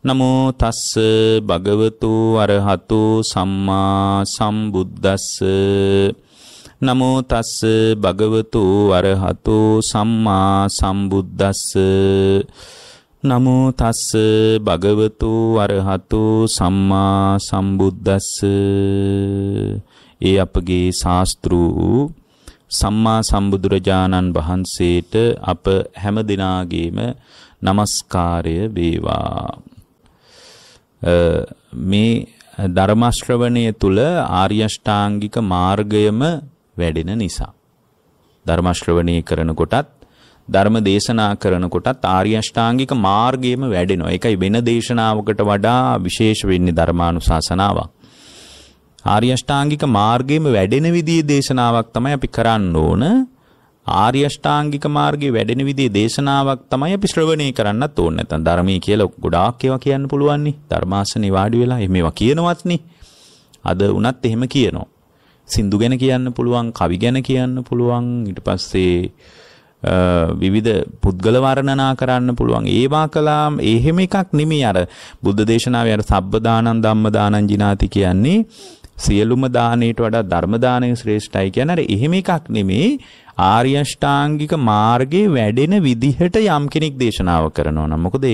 නමෝ තස්ස භගවතු අරහතු සම්මා සම්බුද්දස්ස නමෝ තස්ස භගවතු අරහතු සම්මා සම්බුද්දස්ස නමෝ තස්ස භගවතු අරහතු සම්මා සම්බුද්දස්ස ඒ අපගේ ශාස්ත්‍රු සම්මා සම්බුදුරජාණන් වහන්සේට අප හැම දිනාගේම নমස්කාරය වේවා මේ ධර්මශ්‍රවණය තුළ ආර්යෂ්ඨාංගික මාර්ගයම වැඩෙන නිසා. ධර්මශ්‍රවණය කරනකොටත් ධර්ම දේශනා කරනකොටත් ආර්යෂ්ඨාංගික මාර්ගයම වැඩෙනවා. ඒකයි වෙන දේශනාවකට වඩා විශේෂ වෙන්නේ ධර්මානුශාසනාවක්. ආර්යෂ්ඨාංගික මාර්ගයේම වැඩෙන විදිහේ දේශනාවක් තමයි අපි කරන්න ඕන. ආර්ය ෂ්ටාංගික මාර්ගයේ වැඩෙන විදිහේ දේශනාවක් තමයි අපි ශ්‍රවණය කරන්නත් ඕනේ. නැත්නම් ධර්මයේ කියලා ගොඩාක් ඒවා කියන්න පුළුවන් නේ. ධර්මාසනේ වාඩි වෙලා මේවා කියනවත් නේ. අද උනත් එහෙම කියනවා. සින්දු ගැන කියන්න පුළුවන්, කවි ගැන කියන්න පුළුවන්, ඊට පස්සේ විවිධ පුද්ගල වර්ණනා කරන්න පුළුවන්. ඒවා කළාම එහෙම එකක් නෙමෙයි අර බුද්ධ දේශනාවේ අර සබ්බදානං ධම්මදානං ජිනාති කියන්නේ සියලුම දානයට වඩා ධර්ම දානය ශ්‍රේෂ්ඨයි කියන්නේ අර එහෙම එකක් නෙමේ ආර්ය අෂ්ටාංගික මාර්ගයේ වැඩෙන විදිහට යම් කෙනෙක් දේශනාව කරනවා නම් මොකද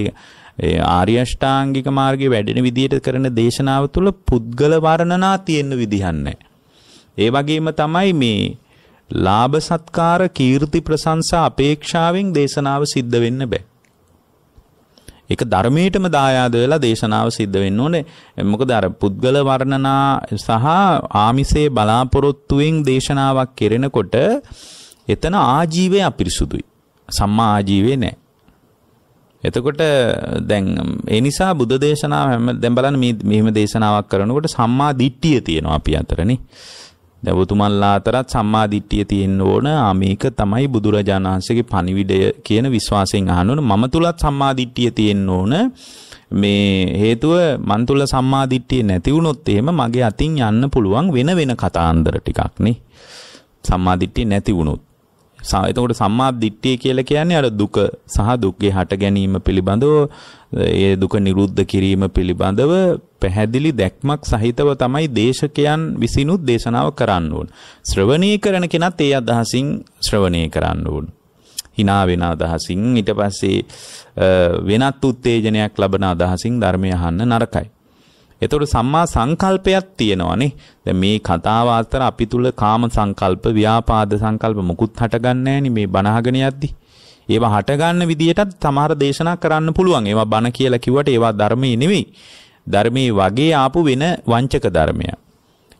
ඒ ආර්ය අෂ්ටාංගික මාර්ගයේ වැඩෙන විදිහට කරන දේශනාව තුළ පුද්ගල වර්ණනා තියෙන විදිහක් ඒ වගේම තමයි මේ ලාභ සත්කාර කීර්ති ප්‍රශංසා අපේක්ෂාවෙන් දේශනාව සිද්ධ වෙන්න බෑ. ඒක ධර්මයටම දායාද වෙලා දේශනාව සිද්ධ වෙන්න ඕනේ. මොකද අර පුද්ගල වර්ණනා සහ ආමිසේ බලාපොරොත්තුෙන් දේශනාවක් කෙරෙනකොට එතන ආජීවය අපිරිසුදුයි. සම්මා ආජීවේ නැහැ. එතකොට දැන් ඒ නිසා බුද්ධ දේශනාව හැම දැන් බලන්න මේ මෙහෙම දේශනාවක් කරනකොට සම්මා දිට්ඨිය තියෙනවා අපි අතරනේ. දැන් ඔබතුමන්ලා අතරත් සම්මා දිට්ඨිය තියෙන්න ඕන. මේක තමයි බුදුරජාණන් වහන්සේගේ පණිවිඩය කියන විශ්වාසයෙන් අහන්න ඕන. මම තුලත් සම්මා දිට්ඨිය තියෙන්න ඕන. මේ හේතුව මන් තුල සම්මා දිට්ඨිය නැති වුණොත් එහෙම මගේ අතින් යන්න පුළුවන් වෙන වෙන කතාන්දර ටිකක් නේ. සම්මා දිට්ඨිය නැති වුණොත්. එතකොට සම්මා දිට්ඨිය කියලා කියන්නේ අර දුක සහ දුක්ගේ හට ගැනීම පිළිබඳව ඒ දුක නිරුද්ධ කිරීම පිළිබඳව පැහැදිලි දැක්මක් සහිතව තමයි දේශකයන් විසිනුත් දේශනාව කරන්න ඕන. ශ්‍රවණය කරන කෙනත් ඒ අදහසින් ශ්‍රවණය කරන්න ඕන. hina වෙන අදහසින් ඊට පස්සේ වෙනත් උත්තේජනයක් ලබන අදහසින් ධර්මය අහන්න නරකයි. එතකොට සම්මා සංකල්පයක් තියෙනවානේ. දැන් මේ කතාව අතර අපි තුල කාම සංකල්ප, ව්‍යාපාද සංකල්ප මොකුත් හටගන්නේ මේ බණ යද්දි. ඒවා හටගන්න විදියටත් සමහර දේශනා කරන්න පුළුවන්. ඒවා බණ කියලා කිව්වට ඒවා ධර්මයේ නෙවෙයි. ධර්මයේ වගේ ආපු වෙන වංචක ධර්මයක්.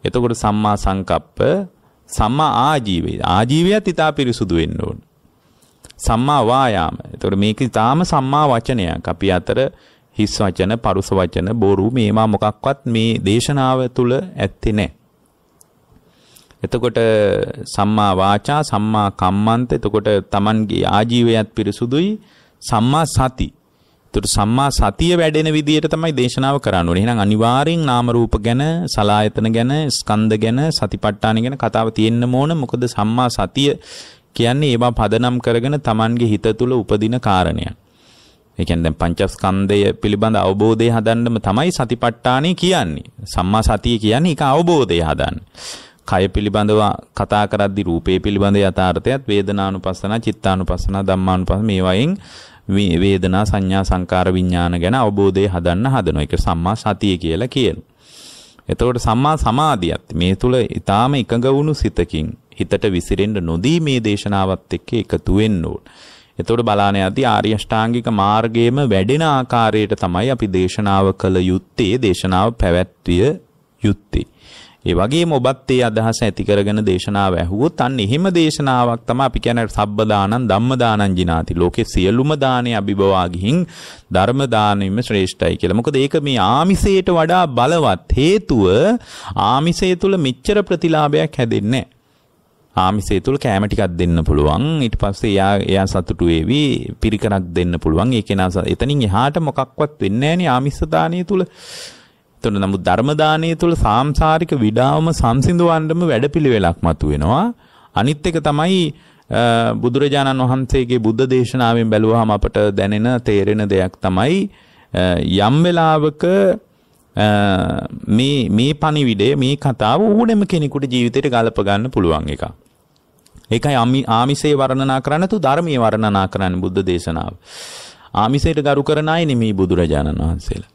එතකොට සම්මා සංකප්ප, සම්මා ආජීවය. ආජීවයත් ඊට පිරිසුදු වෙන්න ඕන. සම්මා වායාම. එතකොට මේක ඊටාම සම්මා වචනයක්. අපි අතර හිස් වචන, පරුස වචන, බොරු මේවා මොකක්වත් මේ දේශනාව තුල ඇත්තේ නැහැ. එතකොට සම්මා වාචා, සම්මා කම්මන්ත, එතකොට Tamanගේ ආජීවයත් පිරිසුදුයි, සම්මා සති. එතකොට සම්මා සතිය වැඩෙන විදිහට තමයි දේශනාව කරන්න ඕනේ. එහෙනම් අනිවාර්යෙන් නාම රූප ගැන, සලායතන ගැන, ස්කන්ධ ගැන, සතිපට්ඨාන ගැන කතාව තියෙන්න ඕන. මොකද සම්මා සතිය කියන්නේ ඒවා පදනම් කරගෙන Tamanගේ හිත තුල උපදින කාරණයක්. ඒ කියන්නේ දැන් පංචස්කන්ධය පිළිබඳ අවබෝධය හදන්නම තමයි සතිපට්ඨානෙ කියන්නේ. සම්මා සතිය කියන්නේ ඒක අවබෝධය හදන්න. කය පිළිබඳව කතා කරද්දී රූපේ පිළිබඳ යථාර්ථයත් වේදනානුපස්සන, චිත්තානුපස්සන, ධම්මානුපස්සන මේ වයින් වේදනා සංඥා සංකාර විඥාන ගැන අවබෝධය හදන්න හදනවා. ඒක සම්මා සතිය කියලා කියනවා. එතකොට සම්මා සමාධියත් මේ තුල ඊටාම එකඟ වුණු සිතකින් හිතට විසිරෙන්න නොදී මේ දේශනාවත් එක්ක එකතු වෙන්න ඕනේ. එතකොට බලාන යති ආර්ය අෂ්ටාංගික මාර්ගයේම වැඩෙන ආකාරයට තමයි අපි දේශනාව කළ යුත්තේ දේශනාව පැවැත්විය යුත්තේ. ඒ වගේම ඔබත් ඒ අදහස ඇති කරගෙන දේශනාව ඇහුවොත් අන්න එහෙම දේශනාවක් තමයි අපි කියන්නේ සබ්බ දානං ධම්ම දානං ජිනාති. ලෝකේ සියලුම දානේ අභිබවා ගිහින් ධර්ම දානෙම ශ්‍රේෂ්ඨයි කියලා. මොකද ඒක මේ ආමිසයට වඩා බලවත් හේතුව ආමිසය තුල මෙච්චර ප්‍රතිලාභයක් හැදෙන්නේ නැහැ. ආමිසය තුළ කෑම ටිකක් දෙන්න පුළුවන් ඊට පස්සේ එයා එයා සතුටු වේවි පිරිකරක් දෙන්න පුළුවන් ඒ කෙනා එතනින් එහාට මොකක්වත් වෙන්නේ නැණි ආමිස දානය තුළ එතකොට නමුත් ධර්ම දානය තුළ සාංශාරික විඩාවම සංසිඳවන්නම වැඩපිළිවෙලක් මතුවෙනවා අනිත් එක තමයි බුදුරජාණන් වහන්සේගේ බුද්ධ දේශනාවෙන් බැලුවහම අපට දැනෙන තේරෙන දෙයක් තමයි යම් වෙලාවක මේ මේ පණිවිඩය මේ කතාව ඕනෙම කෙනෙකුට ජීවිතයට ගලප ගන්න පුළුවන් එකක්. ඒකයි අමි ආමිසේ වර්ණනා කරන්න තු ධර්මයේ වර්ණනා කරන්න බුද්ධ දේශනාව. ආමිසයට ගරු කරන අය නෙමේ බුදුරජාණන් වහන්සේලා.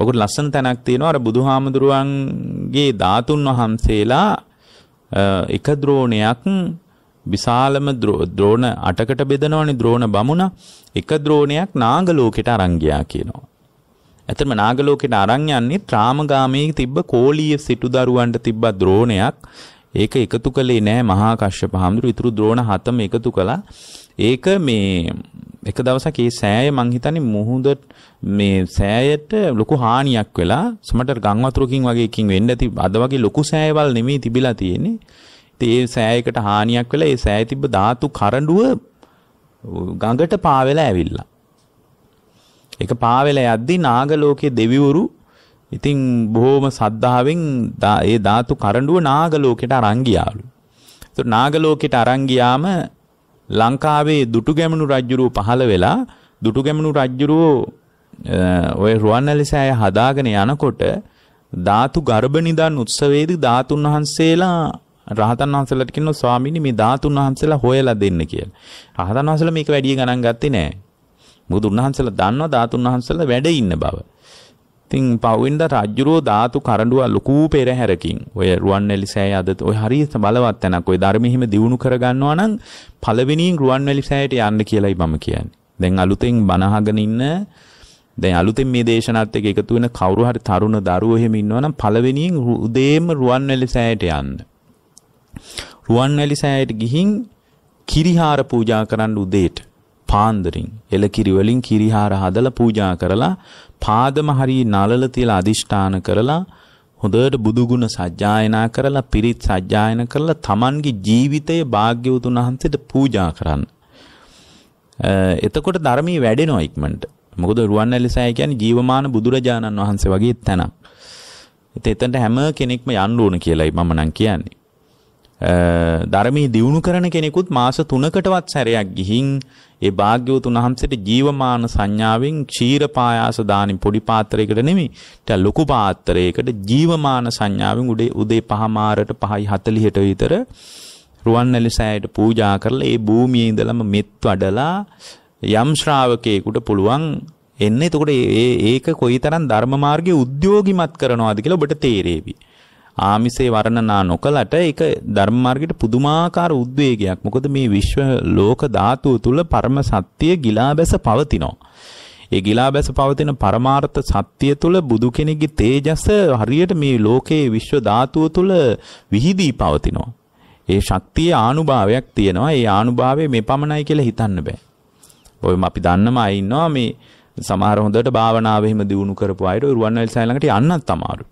ඔකට ලස්සන තැනක් තියෙනවා අර බුදුහාමුදුරුවන්ගේ ධාතුන් වහන්සේලා එක ද්‍රෝණයක් විශාලම ද්‍රෝණ අටකට බෙදනවනේ ද්‍රෝණ බමුණ එක ද්‍රෝණයක් නාග ලෝකෙට අරන් ගියා කියනවා. ඇතරම නාගලෝකෙට අරන් යන්නේ ත්‍රාමගාමී තිබ්බ කෝලීය සිටු දරුවන්ට තිබ්බ ද්‍රෝණයක්. ඒක එකතු කළේ නෑ මහා කශ්‍යප හාමුදුරු. ඊතුරු ද්‍රෝණ හතම එකතු කළා. ඒක මේ එක දවසක් ඒ සෑය මං හිතන්නේ මුහුද මේ සෑයට ලොකු හානියක් වෙලා සමහරට ගම් වතුරකින් වගේ එකකින් වෙන්න ඇති අද වගේ ලොකු සෑයවල් නෙමෙයි තිබිලා තියෙන්නේ. ඉතින් ඒ සෑයකට හානියක් වෙලා ඒ සෑය තිබ්බ ධාතු කරඬුව ගඟට පාවෙලා ඇවිල්ලා. ඒක පාවෙල යද්දී නාග ලෝකයේ දෙවිවරු ඉතින් බොහොම සද්ධාවෙන් ඒ ධාතු කරඬුව නාග ලෝකයට අරන් ගියාලු. ඒතර නාග ලෝකයට අරන් ගියාම ලංකාවේ දුටුගැමුණු රජුරුව පහළ වෙලා දුටුගැමුණු රජුරුව ඔය රුවන්වැලිසෑය හදාගෙන යනකොට ධාතු ගර්භ නිදන් උත්සවයේදී ධාතුන් වහන්සේලා රහතන් වහන්සේලාට කියනවා ස්වාමීනි මේ ධාතුන් වහන්සේලා හොයලා දෙන්න කියලා. රහතන් වහන්සේලා මේක වැඩි ගණන් ගත්තේ නැහැ. මොකද උන්වහන්සේලා දන්නවා ධාතුන් වහන්සේලා වැඩ ඉන්න බව. ඉතින් පවෙන්ද රජුරෝ ධාතු කරඬුව ලොකු පෙරහැරකින් ඔය රුවන්වැලි සෑය අද ඔය හරියට බලවත් තැනක් ඔය ධර්මෙහිම දියුණු කරගන්නවා නම් පළවෙනියෙන් රුවන්වැලි සෑයට යන්න කියලායි මම කියන්නේ. දැන් අලුතෙන් බනහගෙන ඉන්න දැන් අලුතෙන් මේ දේශනාත් එක්ක එකතු වෙන කවුරු හරි තරුණ දරුවෝ එහෙම ඉන්නවා නම් පළවෙනියෙන් උදේම රුවන්වැලි සෑයට යන්න. රුවන්වැලි සෑයට ගිහින් කිරිහාර පූජා කරන්න උදේට පාන්දරින් එලකිරි වලින් කිරිහාර හදලා පූජා කරලා පාදම හරිය නලල තියලා අදිෂ්ඨාන කරලා හොඳට බුදුගුණ සජ්ජායනා කරලා පිරිත් සජ්ජායන කරලා Tamanගේ ජීවිතයේ භාග්‍යවතුන් වහන්සේට පූජා කරන්න. එතකොට ධර්මී වැඩෙනවා ඉක්මනට. මොකද රුවන්වැලිසෑය කියන්නේ ජීවමාන බුදුරජාණන් වහන්සේ වගේ තැනක්. ඒත් එතනට හැම කෙනෙක්ම යන්න ඕන කියලායි මම නම් කියන්නේ. ධර්මයේ දියුණු කරන කෙනෙකුත් මාස 3කටවත් සැරයක් ගිහින් ඒ භාග්‍යවතුන් වහන්සේට ජීවමාන සංඥාවෙන් ක්ෂීර පායාස දානි පොඩි පාත්‍රයකට නෙමෙයි ට ලොකු පාත්‍රයකට ජීවමාන සංඥාවෙන් උදේ උදේ පහමාරට 5:40ට විතර රුවන්වැලි සෑයට පූජා කරලා ඒ භූමියේ ඉඳලම මෙත් වඩලා යම් ශ්‍රාවකයෙකුට පුළුවන් එන්න එතකොට ඒ ඒක කොයිතරම් ධර්ම මාර්ගයේ උද්‍යෝගිමත් කරනවාද කියලා ඔබට තේරෙවි. ආමිසේ වර්ණනා නොකලට ඒක ධර්ම මාර්ගයට පුදුමාකාර උද්වේගයක්. මොකද මේ විශ්ව ලෝක ධාතුව තුල පරම සත්‍ය ගිලාබැස පවතිනවා. ඒ ගිලාබැස පවතින පරමාර්ථ සත්‍ය තුල බුදු කෙනෙක්ගේ තේජස හරියට මේ ලෝකයේ විශ්ව ධාතුව තුල විහිදී පවතිනවා. ඒ ශක්තිය ආනුභාවයක් තියෙනවා. ඒ ආනුභාවය මේ පමණයි කියලා හිතන්න බෑ. ඔයම අපි දන්නම අය ඉන්නවා මේ සමහර හොඳට භාවනාව එහෙම දියුණු කරපු අයට රුවන්වැලි සෑය ළඟට යන්නත් අමාරුයි.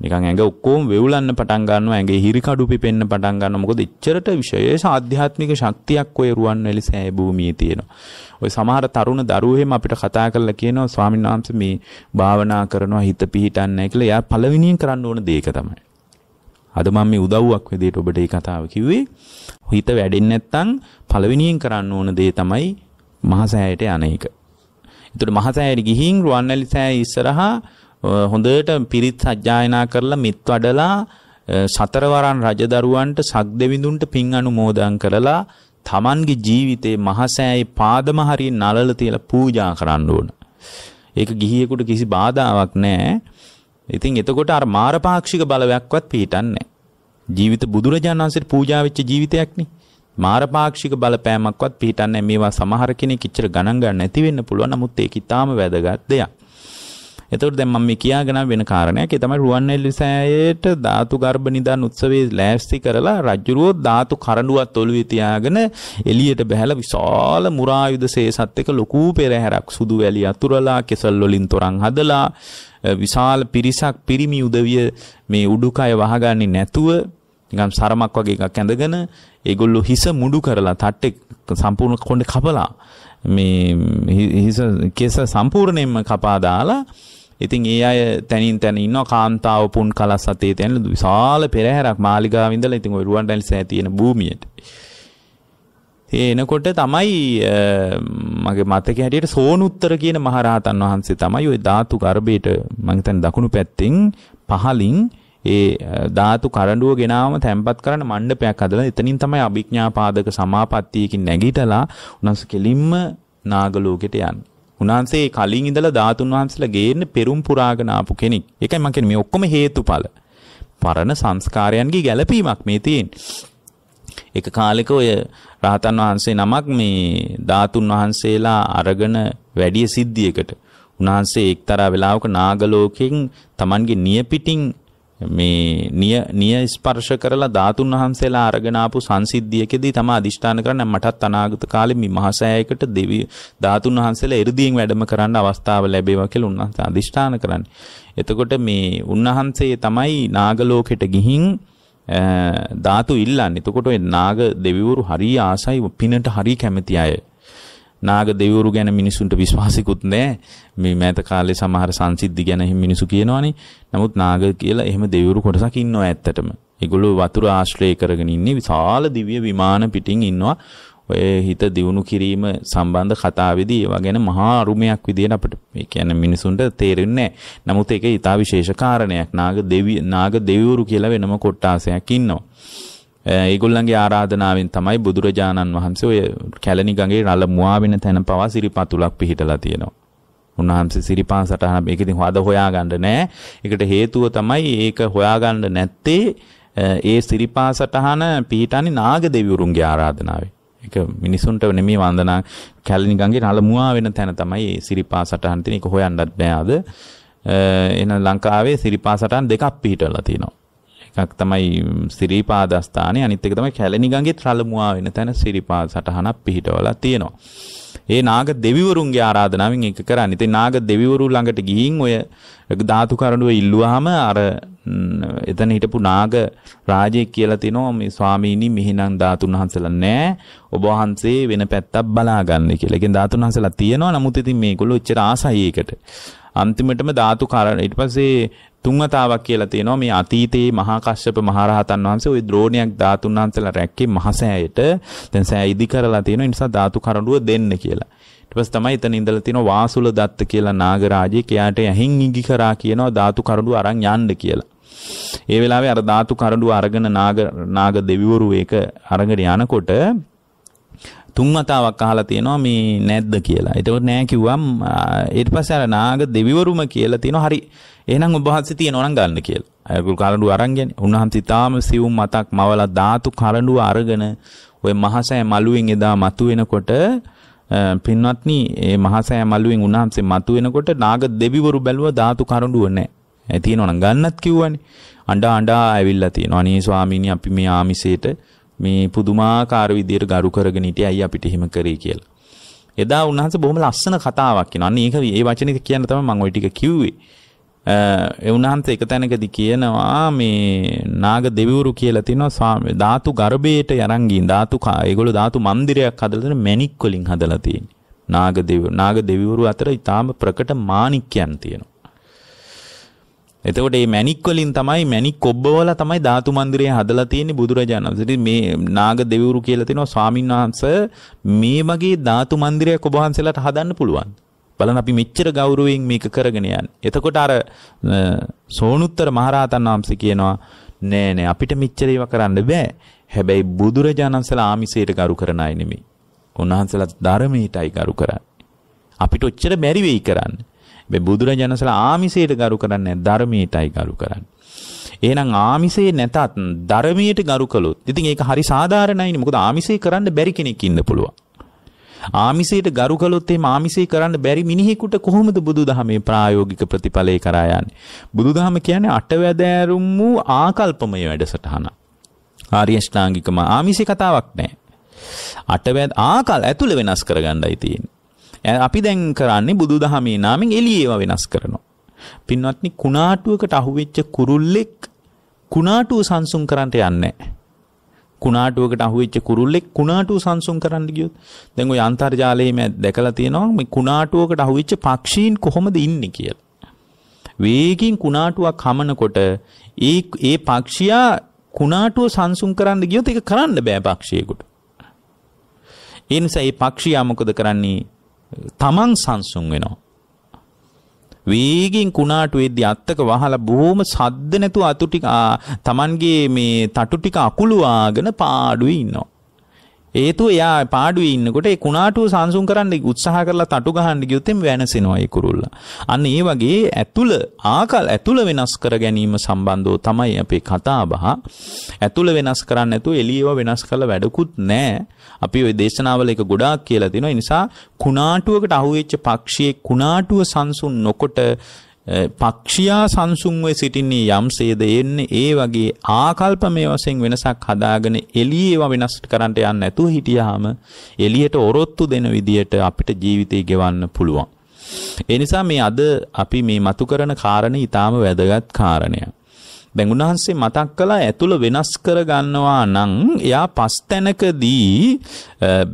නිකන් ඇඟ ඔක්කොම වෙවුලන්න පටන් ගන්නවා ඇඟේ හිරිකඩු පිපෙන්න පටන් ගන්නවා මොකද එච්චරට විශේෂ ආධ්‍යාත්මික ශක්තියක් ඔය රුවන්වැලි සෑ භූමියේ තියෙනවා ඔය සමහර තරුණ දරුවෝ එහෙම අපිට කතා කරලා කියනවා ස්වාමීන් වහන්සේ මේ භාවනා කරනවා හිත පිහිටන්නේ නැහැ කියලා එයා පළවෙනියෙන් කරන්න ඕන දේ තමයි අද මම මේ උදව්වක් විදියට ඔබට මේ කතාව කිව්වේ හිත වැඩෙන්නේ නැත්නම් පළවෙනියෙන් කරන්න ඕන දේ තමයි මහසෑයට යන එක එතකොට මහසෑයට ගිහින් රුවන්වැලි සෑය ඉස්සරහා හොඳට පිරිත් සජ්ජායනා කරලා මිත් වඩලා සතරවරන් රජදරුවන්ට සක් දෙවිඳුන්ට පින් අනුමෝදන් කරලා තමන්ගේ ජීවිතේ මහසෑයේ පාදම හරිය නලල තියලා පූජා කරන්න ඕන. ඒක ගිහියෙකුට කිසි බාධාවක් නැහැ. ඉතින් එතකොට අර මාරපාක්ෂික බලවයක්වත් පිටින්නේ ජීවිත බුදුරජාණන් වහන්සේට පූජා වෙච්ච ජීවිතයක්නේ. මාරපාක්ෂික බලපෑමක්වත් පිටින්නේ මේවා සමහර කෙනෙක් ඉච්චර ගණන් ගන්න නැති වෙන්න පුළුවන්. නමුත් ඒක ඊටාම වැදගත් දෙයක්. එතකොට දැන් මම මේ කියාගෙන වෙන කාරණයක් ඒ තමයි රුවන්වැලි සෑයට ධාතු ගර්භ නිදාන උත්සවයේ ලෑස්ති කරලා රජුරෝ ධාතු කරඬුවත් ඔළුවේ තියාගෙන එළියට බහැලා විශාල මුරායුධ සේසත් එක ලොකු පෙරහැරක් සුදු වැලි අතුරලා කෙසල් වලින් තොරන් හදලා විශාල පිරිසක් පිරිමි උදවිය මේ උඩුකය වහගන්නේ නැතුව නිකම් සරමක් වගේ එකක් ඇඳගෙන ඒගොල්ලෝ හිස මුඩු කරලා තට්ටේ සම්පූර්ණ කොණ්ඩේ කපලා මේ හිස කෙස සම්පූර්ණයෙන්ම කපා දාලා ඉතින් ඒ අය තැනින් තැන ඉන්න කාන්තාව පුන් කලස් සතේ තැන විශාල පෙරහැරක් මාලිගාවින්දල ඉතින් ඔය රුවන්ටැලි සෑ තියෙන භූමියට එනකොට තමයි මගේ මතක හැටියට සෝනුත්තර කියන මහරහතන් වහන්සේ තමයි ওই ධාතු ගර්භයට මං හිතන්නේ දකුණු පැත්තෙන් පහලින් ඒ ධාතු කරඬුව ගෙනාම තැම්පත් කරන මණ්ඩපයක් හදලා එතනින් තමයි අභිඥා පාදක සමාපත්තියකින් නැගිටලා උනස් කෙලින්ම නාග ලෝකෙට යන්නේ. උන්වහන්සේ කලින් ඉඳලා ධාතුන් වහන්සේලා ගේන්න පෙරම් පුරාගෙන ආපු කෙනෙක්. ඒකයි මම කියන්නේ මේ ඔක්කොම හේතුඵල. පරණ සංස්කාරයන්ගේ ගැළපීමක් මේ තියෙන්නේ. එක කාලෙක ඔය රහතන් වහන්සේ නමක් මේ ධාතුන් වහන්සේලා අරගෙන වැඩි සිද්ධියකට උන්වහන්සේ එක්තරා වෙලාවක නාගලෝකෙන් Tamanගේ නියපිටින් මේ නිය නිය ස්පර්ශ කරලා ධාතුන් වහන්සේලා අරගෙන ආපු සංසිද්ධියකදී තම අදිෂ්ඨාන කරන්නේ මටත් අනාගත කාලේ මේ මහසෑයකට දෙවි ධාතුන් වහන්සේලා එ르දීන් වැඩම කරන්න අවස්ථාව ලැබේවා කියලා උන්වහන්සේ අදිෂ්ඨාන කරන්නේ. එතකොට මේ උන්වහන්සේ තමයි නාගලෝකෙට ගිහින් ධාතු ඉල්ලන්නේ. එතකොට නාග දෙවිවරු හරිය ආසයි පිනට හරිය කැමති අය. නාග දෙවිවරු ගැන මිනිසුන්ට විශ්වාසිකුත් නැහැ. මේ මෑත කාලේ සමහර සංසිද්ධි ගැන මිනිසු කියනවනේ. නමුත් නාග කියලා එහෙම දෙවිවරු කොටසක් ඉන්නවා ඇත්තටම. ඒගොල්ලෝ වතුර ආශ්‍රය කරගෙන ඉන්නේ විශාල දිව්‍ය විමාන පිටින් ඉන්නවා. ඔය හිත දියුණු කිරීම සම්බන්ධ කතාවේදී ඒවා ගැන මහා අරුමයක් විදියට අපිට ඒ කියන්නේ මිනිසුන්ට තේරෙන්නේ නැහැ. නමුත් ඒක ඊටා විශේෂ කාරණයක්. නාග දෙවි නාග දෙවිවරු කියලා වෙනම කොටාසයක් ඉන්නවා. ඒගොල්ලන්ගේ ආරාධනාවෙන් තමයි බුදුරජාණන් වහන්සේ ඔය කැලණි ගඟේ රළ මුවා වෙන තැන පවා සිරිපතුලක් පිහිටලා තියෙනවා. උන්වහන්සේ සිරිපාන් සටහන මේක ඉතින් හොද හොයාගන්න නෑ. ඒකට හේතුව තමයි ඒක හොයාගන්න නැත්තේ ඒ සිරිපා සටහන පිහිටන්නේ නාග දෙවිවරුන්ගේ ආරාධනාවේ. ඒක මිනිසුන්ට නෙමෙයි වන්දනා කැලණි ගඟේ නලමුවා වෙන තැන තමයි සිරිපා සටහන් තියෙන. ඒක හොයන්නත් බෑ අද. එහෙනම් ලංකාවේ සිරිපා සටහන් දෙකක් පිහිටලා තියෙනවා. එකක් තමයි සිරිපාදස්ථානය අනිත් එක තමයි කැලණිගඟේ රළමුවා වෙන තැන සිරිපාද සටහනක් පිහිටවලා තියෙනවා. ඒ නාග දෙවිවරුන්ගේ ආරාධනාවෙන් ඒක කරන්නේ. ඉතින් නාග දෙවිවරු ළඟට ගිහින් ඔය ධාතු කරඬුව ඉල්ලුවාම අර එතන හිටපු නාග රාජයෙක් කියලා තිනවා මේ ස්වාමීනි මෙහිනම් ධාතුන් වහන්සලා නැහැ. ඔබ වහන්සේ වෙන පැත්තක් බලාගන්න කියලා. ඒකෙන් ධාතුන් වහන්සලා තියෙනවා. නමුත් ඉතින් මේගොල්ලෝ එච්චර ආසයි ඒකට. අන්තිමටම ධාතු කරණ ඊට පස්සේ තුන්වතාවක් කියලා තියෙනවා මේ අතීතයේ මහා කශ්‍යප මහරහතන් වහන්සේ ওই ද්‍රෝණයක් ධාතුන් වහන්සේලා රැක්කේ මහසෑයට දැන් සෑ ඉදි කරලා තියෙනවා ඒ නිසා ධාතු කරඬුව දෙන්න කියලා. ඊට පස්සේ තමයි එතන ඉඳලා තියෙනවා වාසුල දත්ත කියලා නාගරාජයෙක් එයාට ඇහින් ඉඟි කරා කියනවා ධාතු කරඬුව අරන් යන්න කියලා. ඒ වෙලාවේ අර ධාතු කරඬුව අරගෙන නාග නාග දෙවිවරු ඒක අරගෙන යනකොට තුන් වතාවක් අහලා තියෙනවා මේ නැද්ද කියලා. එතකොට නෑ කිව්වම් ඊට පස්සේ අර නාග දෙවිවරුම කියලා තියෙනවා. හරි. එහෙනම් ඔබ වහන්සේ තියෙනවා නම් ගන්න කියලා. අයගුල් කරඬුව අරන් ගියනේ. උන්වහන්සේ තාම සිවුම් මතක් මවලා ධාතු කරඬුව අරගෙන ওই මහසෑ මළුවෙන් එදා මතු වෙනකොට පින්වත්නි මේ මහසෑ මළුවෙන් උන්වහන්සේ මතු වෙනකොට නාග දෙවිවරු බැලුවා ධාතු කරඬුව නෑ. ඒ තියෙනවා නම් ගන්නත් කිව්වනේ. අඬා අඬා ඇවිල්ලා තියෙනවා. අනේ ස්වාමීනි අපි මේ ආමිසේට මේ පුදුමාකාර විදියට ගරු කරගෙන හිටියේ අයියා අපිට එහෙම කරේ කියලා. එදා උන්වහන්සේ බොහොම ලස්සන කතාවක් කියනවා. අන්න ඒක ඒ වචනේ කියන්න තමයි මම ওই ටික කිව්වේ. ඒ උන්වහන්සේ එක තැනකදී කියනවා මේ නාග දෙවිවරු කියලා තිනවා ස්වාමී ධාතු ගර්භයට යරන් ගින් ධාතු ඒගොල්ලෝ ධාතු මන්දිරයක් හදලා තියෙන මැණික් වලින් හදලා තියෙන්නේ. නාග දෙවිවරු නාග දෙවිවරු අතර ඊටාම ප්‍රකට මාණික්යන් තියෙනවා. එතකොට මේ මැණික් වලින් තමයි මැණික් කොබ්බවල තමයි ධාතු මන්දිරය හදලා තියෙන්නේ බුදුරජාණන් වහන්සේ. මේ නාග දෙවිවරු කියලා තිනවා ස්වාමීන් වහන්සේ මේ වගේ ධාතු මන්දිරයක් ඔබ වහන්සේලාට හදන්න පුළුවන්. බලන්න අපි මෙච්චර ගෞරවයෙන් මේක කරගෙන යන්නේ. එතකොට අර සෝනුත්තර මහරහතන් වහන්සේ කියනවා නෑ නෑ අපිට මෙච්චර ඒවා කරන්න බෑ. හැබැයි බුදුරජාණන් වහන්සේලා ආමිසයට ගරු කරන අය නෙමෙයි. උන්වහන්සේලා ධර්මයටයි ගරු කරන්නේ. අපිට ඔච්චර බැරි වෙයි කරන්නේ. මේ බුදුරජාණන්සලා ආමිසයට ගරු කරන්නේ ධර්මයටයි ගරු කරන්නේ. එහෙනම් ආමිසේ නැතත් ධර්මයට ගරු කළොත් ඉතින් ඒක හරි සාධාරණයිනේ. මොකද ආමිසේ කරන්න බැරි කෙනෙක් ඉන්න පුළුවන්. ආමිසයට ගරු කළොත් එහෙම ආමිසේ කරන්න බැරි මිනිහෙකුට කොහොමද බුදුදහමේ ප්‍රායෝගික ප්‍රතිඵලය කරා යන්නේ? බුදුදහම කියන්නේ අටවැදෑරුම් වූ ආකල්පමය වැඩසටහන. ආර්ය ශ්‍රාංගිකම ආමිසේ කතාවක් නෑ. අටවැද ආකල් ඇතුළ වෙනස් කරගන්නයි තියෙන්නේ. අපි දැන් කරන්නේ බුදු දහමේ නාමෙන් එළියේව වෙනස් කරනවා. පින්වත්නි කුණාටුවකට අහුවෙච්ච කුරුල්ලෙක් කුණාටුව සංසුන් කරන්නට යන්නේ කුණාටුවකට අහුවෙච්ච කුරුල්ලෙක් කුණාටුව සංසුන් කරන්න ගියොත් දැන් ওই අන්තර්ජාලයේ මම දැකලා තියෙනවා මේ කුණාටුවකට අහුවෙච්ච පක්ෂීන් කොහොමද ඉන්නේ කියලා. වේගින් කුණාටුවක් හමනකොට ඒ ඒ පක්ෂියා කුණාටුව සංසුන් කරන්න ගියොත් ඒක කරන්න බෑ පක්ෂියෙකුට. ඒ නිසා මේ පක්ෂියා මොකද කරන්නේ? තමන් සංසුන් වෙනවා. වේගෙන් කුණාටු වෙද්දි අත්තක වහලා බොහොම සද්ද නැතුව අතු ටික තමන්ගේ මේ තටු ටික අකුළුවාගෙන පාඩුවේ ඉන්නවා. ඒතු එයා පාඩුවේ ඉන්නකොට ඒ කුණාටුව සංසුන් කරන්න උත්සාහ කරලා තටු ගහන්න ගියොත් එම් වෙනසෙනවා ඒ කුරුල්ල. අන්න ඒ වගේ ඇතුළ ආකල් ඇතුළ වෙනස් කර ගැනීම සම්බන්ධව තමයි අපේ කතාබහ. ඇතුළ වෙනස් කරන්න නැතුව එළියව වෙනස් කළ වැඩකුත් නැහැ. අපි ওই දේශනාවල එක ගොඩාක් කියලා දෙනවා. ඒ නිසා කුණාටුවකට අහුවෙච්ච පක්ෂියේ කුණාටුව සංසුන් නොකොට පක්ෂියා සංසුන්ව සිටින්නේ යම්සේද එන්නේ ඒ වගේ ආකල්පමය වශයෙන් වෙනසක් හදාගෙන එළියේ ඒවා වෙනස් කරන්නට යන්නේ නැතුව හිටියාම එළියට ඔරොත්තු දෙන විදියට අපිට ජීවිතේ ගෙවන්න පුළුවන්. ඒ නිසා මේ අද අපි මේ මතු කරන කාරණේ ඊටාම වැදගත් කාරණයක්. දැන් උන්වහන්සේ මතක් කළා ඇතුළ වෙනස් කර ගන්නවා නම් එයා පස් තැනකදී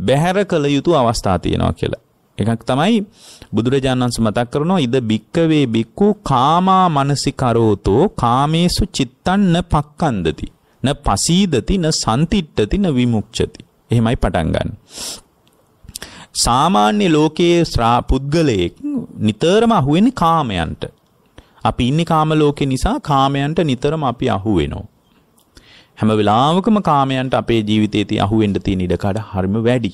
බැහැර කළ යුතු අවස්ථා තියෙනවා කියලා. එකක් තමයි බුදුරජාණන්ස මතක් කරනවා ඉද භික්කවේ බික්කු කාමා මනසිකරෝතෝ කාමේසු චිත්තන්න පක්කන්දති න පසීදති න සන්තිට්ඨති න විමුක්ඛති එහෙමයි පටන් ගන්න. සාමාන්‍ය ලෝකයේ ශ්‍රා පුද්ගලයෙක් නිතරම අහුවෙන්නේ කාමයන්ට. අපි ඉන්නේ කාම ලෝකේ නිසා කාමයන්ට නිතරම අපි අහුවෙනවා. හැම වෙලාවකම කාමයන්ට අපේ ජීවිතයේ තිය අහුවෙන්න තියෙන ඉඩකඩ හරිම වැඩි.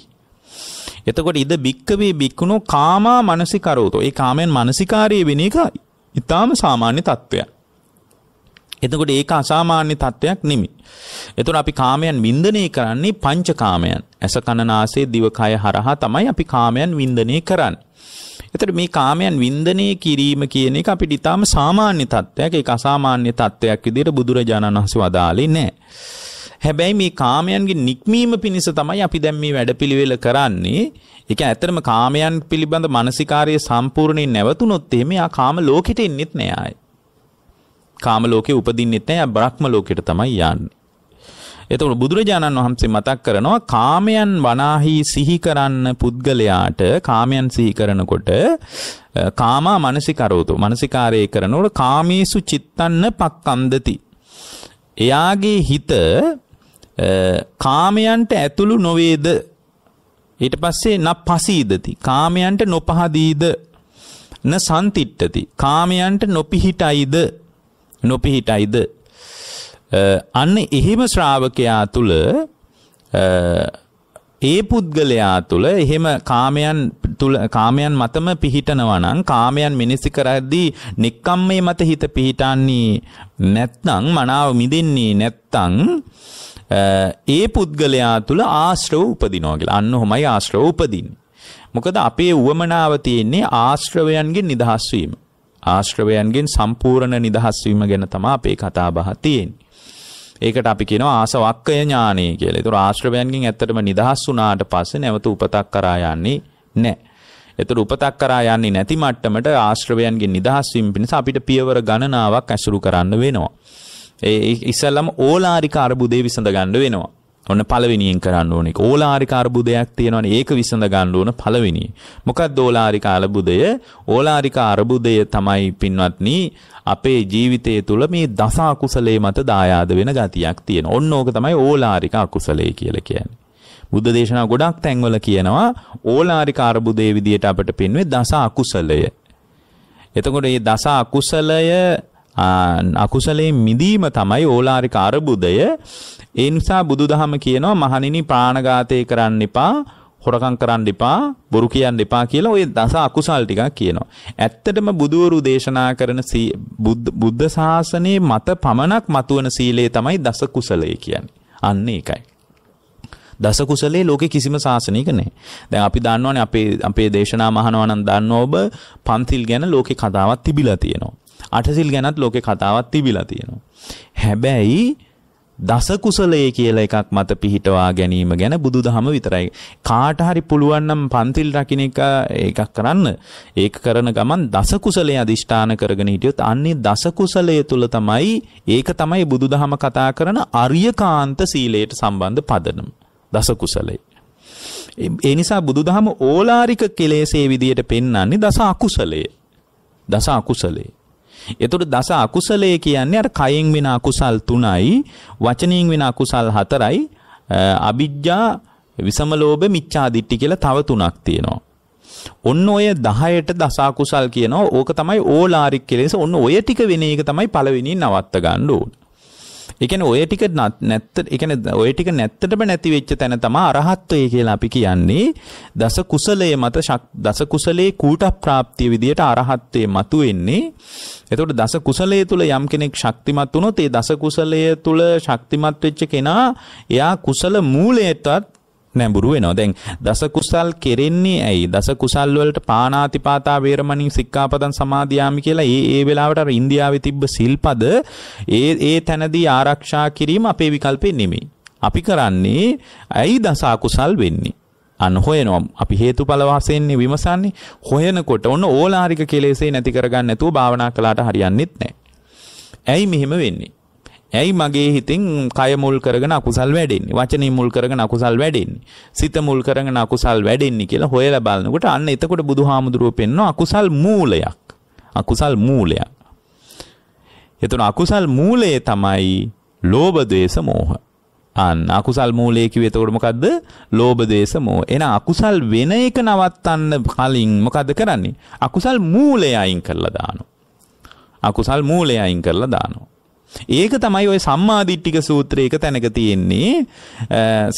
එතකොට ඉද භික්කවේ බික්කුණෝ කාමා මනසිකරෝතෝ ඒ කාමෙන් මනසිකාරය වෙන එක ඉතාම සාමාන්‍ය තත්ත්වයක්. එතකොට ඒක අසාමාන්‍ය තත්ත්වයක් නෙමි. එතුට අපි කාමයන් විින්දනය කරන්නේ පංචකාමයන් ඇස කණනාසේ දිවකය හරහා තමයි අපි කාමයන් විින්දනය කරන්න. එතට මේ කාමයන් විින්දනය කිරීම කියන එක අපි ඉතාම සාමාන්‍ය තත්ත්වයක් ඒ අසාමාන්‍ය තත්ත්වයක් විදිට බුදුරජාණන් වහස වදාලි නෑ. හැබැයි මේ කාමයන්ගේ නික්මීම පිණිස තමයි අපි දැන් මේ වැඩපිළිවෙල කරන්නේ. ඒක ඇත්තටම කාමයන් පිළිබඳ මානසිකාර්ය සම්පූර්ණයෙන් නැවතුනොත් එහෙම යා කාම ලෝකෙට එන්නෙත් නෑ ආයේ. කාම ලෝකේ උපදින්නෙත් නෑ යා බ්‍රහ්ම ලෝකෙට තමයි යන්නේ. එතකොට බුදුරජාණන් වහන්සේ මතක් කරනවා කාමයන් වනාහි සිහි කරන්න පුද්ගලයාට කාමයන් සිහි කරනකොට කාමා මනසිකරෝතු මනසිකාරය කරනකොට කාමීසු චිත්තන්න පක්කන්දති එයාගේ හිත කාමයන්ට ඇතුළු නොවේද ඊට පස්සේ න පසීදති කාමයන්ට නොපහදීද න සන්තිට්ටති කාමයන්ට නොපිහිටයිද නොපිහිටයිද අන්න එහෙම ශ්‍රාවකයා තුළ ඒ පුද්ගලයා තුළ එහෙම කාමයන් තුළ කාමයන් මතම පිහිටනවනං කාමයන් මිනිසි කරද්දී නික්කම් මේ මත හිත පිහිටන්නේ නැත්නං මනාව මිදෙන්නේ නැත්තං ඒ පුද්ගලයා තුළ ආශ්‍රව උපදිනවා කියලා. අන්න ඔහොමයි ආශ්‍රව උපදින්නේ. මොකද අපේ උවමනාව තියෙන්නේ ආශ්‍රවයන්ගෙන් නිදහස් වීම. ආශ්‍රවයන්ගෙන් සම්පූර්ණ නිදහස් වීම ගැන තමයි අපේ කතා බහ තියෙන්නේ. ඒකට අපි කියනවා ආසවක්කය ඥානය කියලා. ඒතර ආශ්‍රවයන්ගෙන් ඇත්තටම නිදහස් වුණාට පස්සේ නැවත උපතක් කරා යන්නේ නැහැ. ඒතර උපතක් කරා යන්නේ නැති මට්ටමට ආශ්‍රවයන්ගෙන් නිදහස් වීම පිණිස අපිට පියවර ගණනාවක් ඇසුරු කරන්න වෙනවා. ඒ ඉස්සල්ලම ඕලාරික අර්බුදය විසඳ ගන්න වෙනවා. ඔන්න පළවෙනියෙන් කරන්න ඕනේ. ඕලාරික අර්බුදයක් තියෙනවනේ ඒක විසඳ ගන්න ඕන පළවෙනි. මොකක්ද ඕලාරික අර්බුදය? ඕලාරික අර්බුදය තමයි පින්වත්නි අපේ ජීවිතය තුළ මේ දස අකුසලයේ මත දායාද වෙන ගතියක් තියෙන. ඔන්න ඕක තමයි ඕලාරික අකුසලයේ කියලා කියන්නේ. බුද්ධ දේශනා ගොඩක් තැන්වල කියනවා ඕලාරික අර්බුදයේ විදියට අපට පින්වේ දස අකුසලය. එතකොට මේ දස අකුසලය අකුසලේ මිදීම තමයි ඕලාරික අරබුදය. ඒ නිසා බුදුදහම කියනවා මහණෙනි ප්‍රාණඝාතය කරන්න එපා, හොරකම් කරන්න එපා, බොරු කියන්න එපා කියලා ওই දස අකුසල් ටිකක් කියනවා. ඇත්තටම බුදවරු දේශනා කරන බුද්ධ ශාසනයේ මත පමණක් මතුවන සීලය තමයි දස කුසලය කියන්නේ. අන්න ඒකයි. දස කුසලයේ ලෝකේ කිසිම ශාසනයක නැහැ. දැන් අපි දන්නවනේ අපේ අපේ දේශනා මහනවා නම් දන්න ඔබ පන්තිල් ගැන ලෝකේ කතාවක් තිබිලා තියෙනවා. අටසිල් ගැනත් ලෝකේ කතාවක් තිබිලා තියෙනවා. හැබැයි දස කුසලයේ කියලා එකක් මත පිහිටවා ගැනීම ගැන බුදුදහම විතරයි. කාට හරි පුළුවන් නම් පන්තිල් රකින්න එක එකක් කරන්න. ඒක කරන ගමන් දස කුසලයේ අදිෂ්ඨාන කරගෙන හිටියොත් අන්නේ දස කුසලයේ තුල තමයි ඒක තමයි බුදුදහම කතා කරන අරියකාන්ත සීලයට සම්බන්ධ පදනම. දස කුසලයේ. ඒ නිසා බුදුදහම ඕලාරික කෙලෙසේ විදියට පෙන්වන්නේ දස අකුසලයේ. දස අකුසලයේ. එතකොට දස අකුසලයේ කියන්නේ අර කයෙන් වෙන අකුසල් 3යි, වචනයෙන් වෙන අකුසල් 4යි, අවිජ්ජා, විසම ලෝභ, මිච්ඡා දිට්ඨි කියලා තව තුනක් තියෙනවා. ඔන්න ඔය 10ට දස අකුසල් කියනවා. ඕක තමයි ඕලාරික කෙලෙස. ඔන්න ඔය ටික වෙන එක තමයි පළවෙනියෙන් නවත්ත ගන්න ඕනේ. එකන ඔය ටික නැත්ත එකන ඔය ටික නැත්තටම නැති වෙච්ච තැන තමා අරහත්වය කියලා අපි කියන්නේ දස කුසලයේ මත දස කුසලයේ කූට ප්‍රාප්තිය විදියට අරහත්වය මතු වෙන්නේ එතකොට දස කුසලයේ තුල යම් කෙනෙක් ශක්තිමත් වුණොත් ඒ දස කුසලයේ තුල ශක්තිමත් වෙච්ච කෙනා එයා කුසල මූලයටත් නැඹුරු වෙනවා. දැන් දස කුසල් කෙරෙන්නේ ඇයි? දස කුසල් වලට පාණාතිපාතා වේරමණී සික්ඛාපදං සමාදියාමි කියලා ඒ ඒ වෙලාවට අර ඉන්දියාවේ තිබ්බ සිල්පද ඒ ඒ තැනදී ආරක්ෂා කිරීම අපේ විකල්පේ නෙමෙයි. අපි කරන්නේ ඇයි දස අකුසල් වෙන්නේ? අන්න හොයනවා. අපි හේතුඵල වාසයෙන්නේ විමසන්නේ. හොයනකොට ඔන්න ඕලාරික කෙලෙසේ නැති කරගන්න නැතුව භාවනා කළාට හරියන්නේ නැහැ. ඇයි මෙහෙම වෙන්නේ? ඇයි මගේ හිතින් කය මුල් කරගෙන අකුසල් වැඩෙන්නේ වචනේ මුල් කරගෙන අකුසල් වැඩෙන්නේ සිත මුල් කරගෙන අකුසල් වැඩෙන්නේ කියලා හොයලා බලනකොට අන්න එතකොට බුදුහාමුදුරුවෝ පෙන්වන අකුසල් මූලයක් අකුසල් මූලයක් එතන අකුසල් මූලය තමයි ලෝභ ද්වේෂ මෝහ අන්න අකුසල් මූලයේ කිව්වේ එතකොට මොකද්ද ලෝභ ද්වේෂ මෝහ එහෙනම් අකුසල් වෙන එක නවත්තන්න කලින් මොකද්ද කරන්නේ අකුසල් මූලය අයින් කරලා දානවා අකුසල් මූලය අයින් කරලා දානවා ඒක තමයි ওই සම්මාදිට්ඨික සූත්‍රය එක තැනක තියෙන්නේ.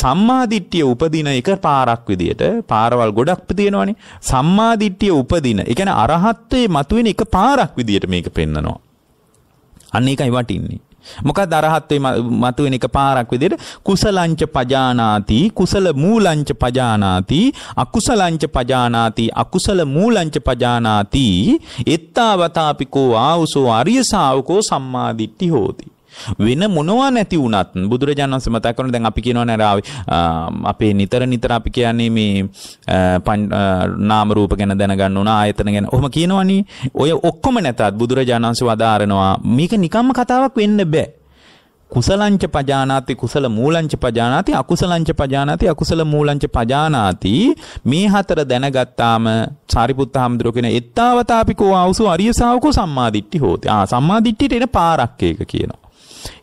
සම්මාදිට්ඨිය උපදින එක පාරක් විදියට පාරවල් ගොඩක් තියෙනවනේ. සම්මාදිට්ඨිය උපදින. ඒ කියන්නේ අරහත්ත්වේ මතුවෙන එක පාරක් විදියට මේක පෙන්නනවා. අන්න ඒකයි වටින්නේ. මොකක් දරහත්වේ මතුවෙන එක පාරක් විදියට කුසලංච පජානාති කුසල මූලංච පජානාති අකුසලංච පජානාති අකුසල මූලංච පජානාති එත්තාවතාපිකෝ ආවුසෝ අරිය ශාවකෝ සම්මාදිට්ඨි හෝති වෙන මොනවා නැති වුණත් බුදුරජාණන් වහන්සේ මතක් කරන දැන් අපි කියනවනේ අර අපේ නිතර නිතර අපි කියන්නේ මේ නාම රූප ගැන දැනගන්න ඕන ආයතන ගැන. ඔහොම කියනවනේ. ඔය ඔක්කොම නැතත් බුදුරජාණන් වහන්සේ වදාරනවා මේක නිකම්ම කතාවක් වෙන්න බෑ. කුසලංච පජානාති කුසල මූලංච පජානාති අකුසලංච පජානාති අකුසල මූලංච පජානාති මේ හතර දැනගත්තාම සාරිපුත්ත හාමුදුරුවෝ කියන එත්තාවතාපිකෝ ආවුසු අරිය ශාවකෝ සම්මාදිට්ඨි හෝති ආ සම්මාදිට්ඨියට එන පාරක් ඒක කියනවා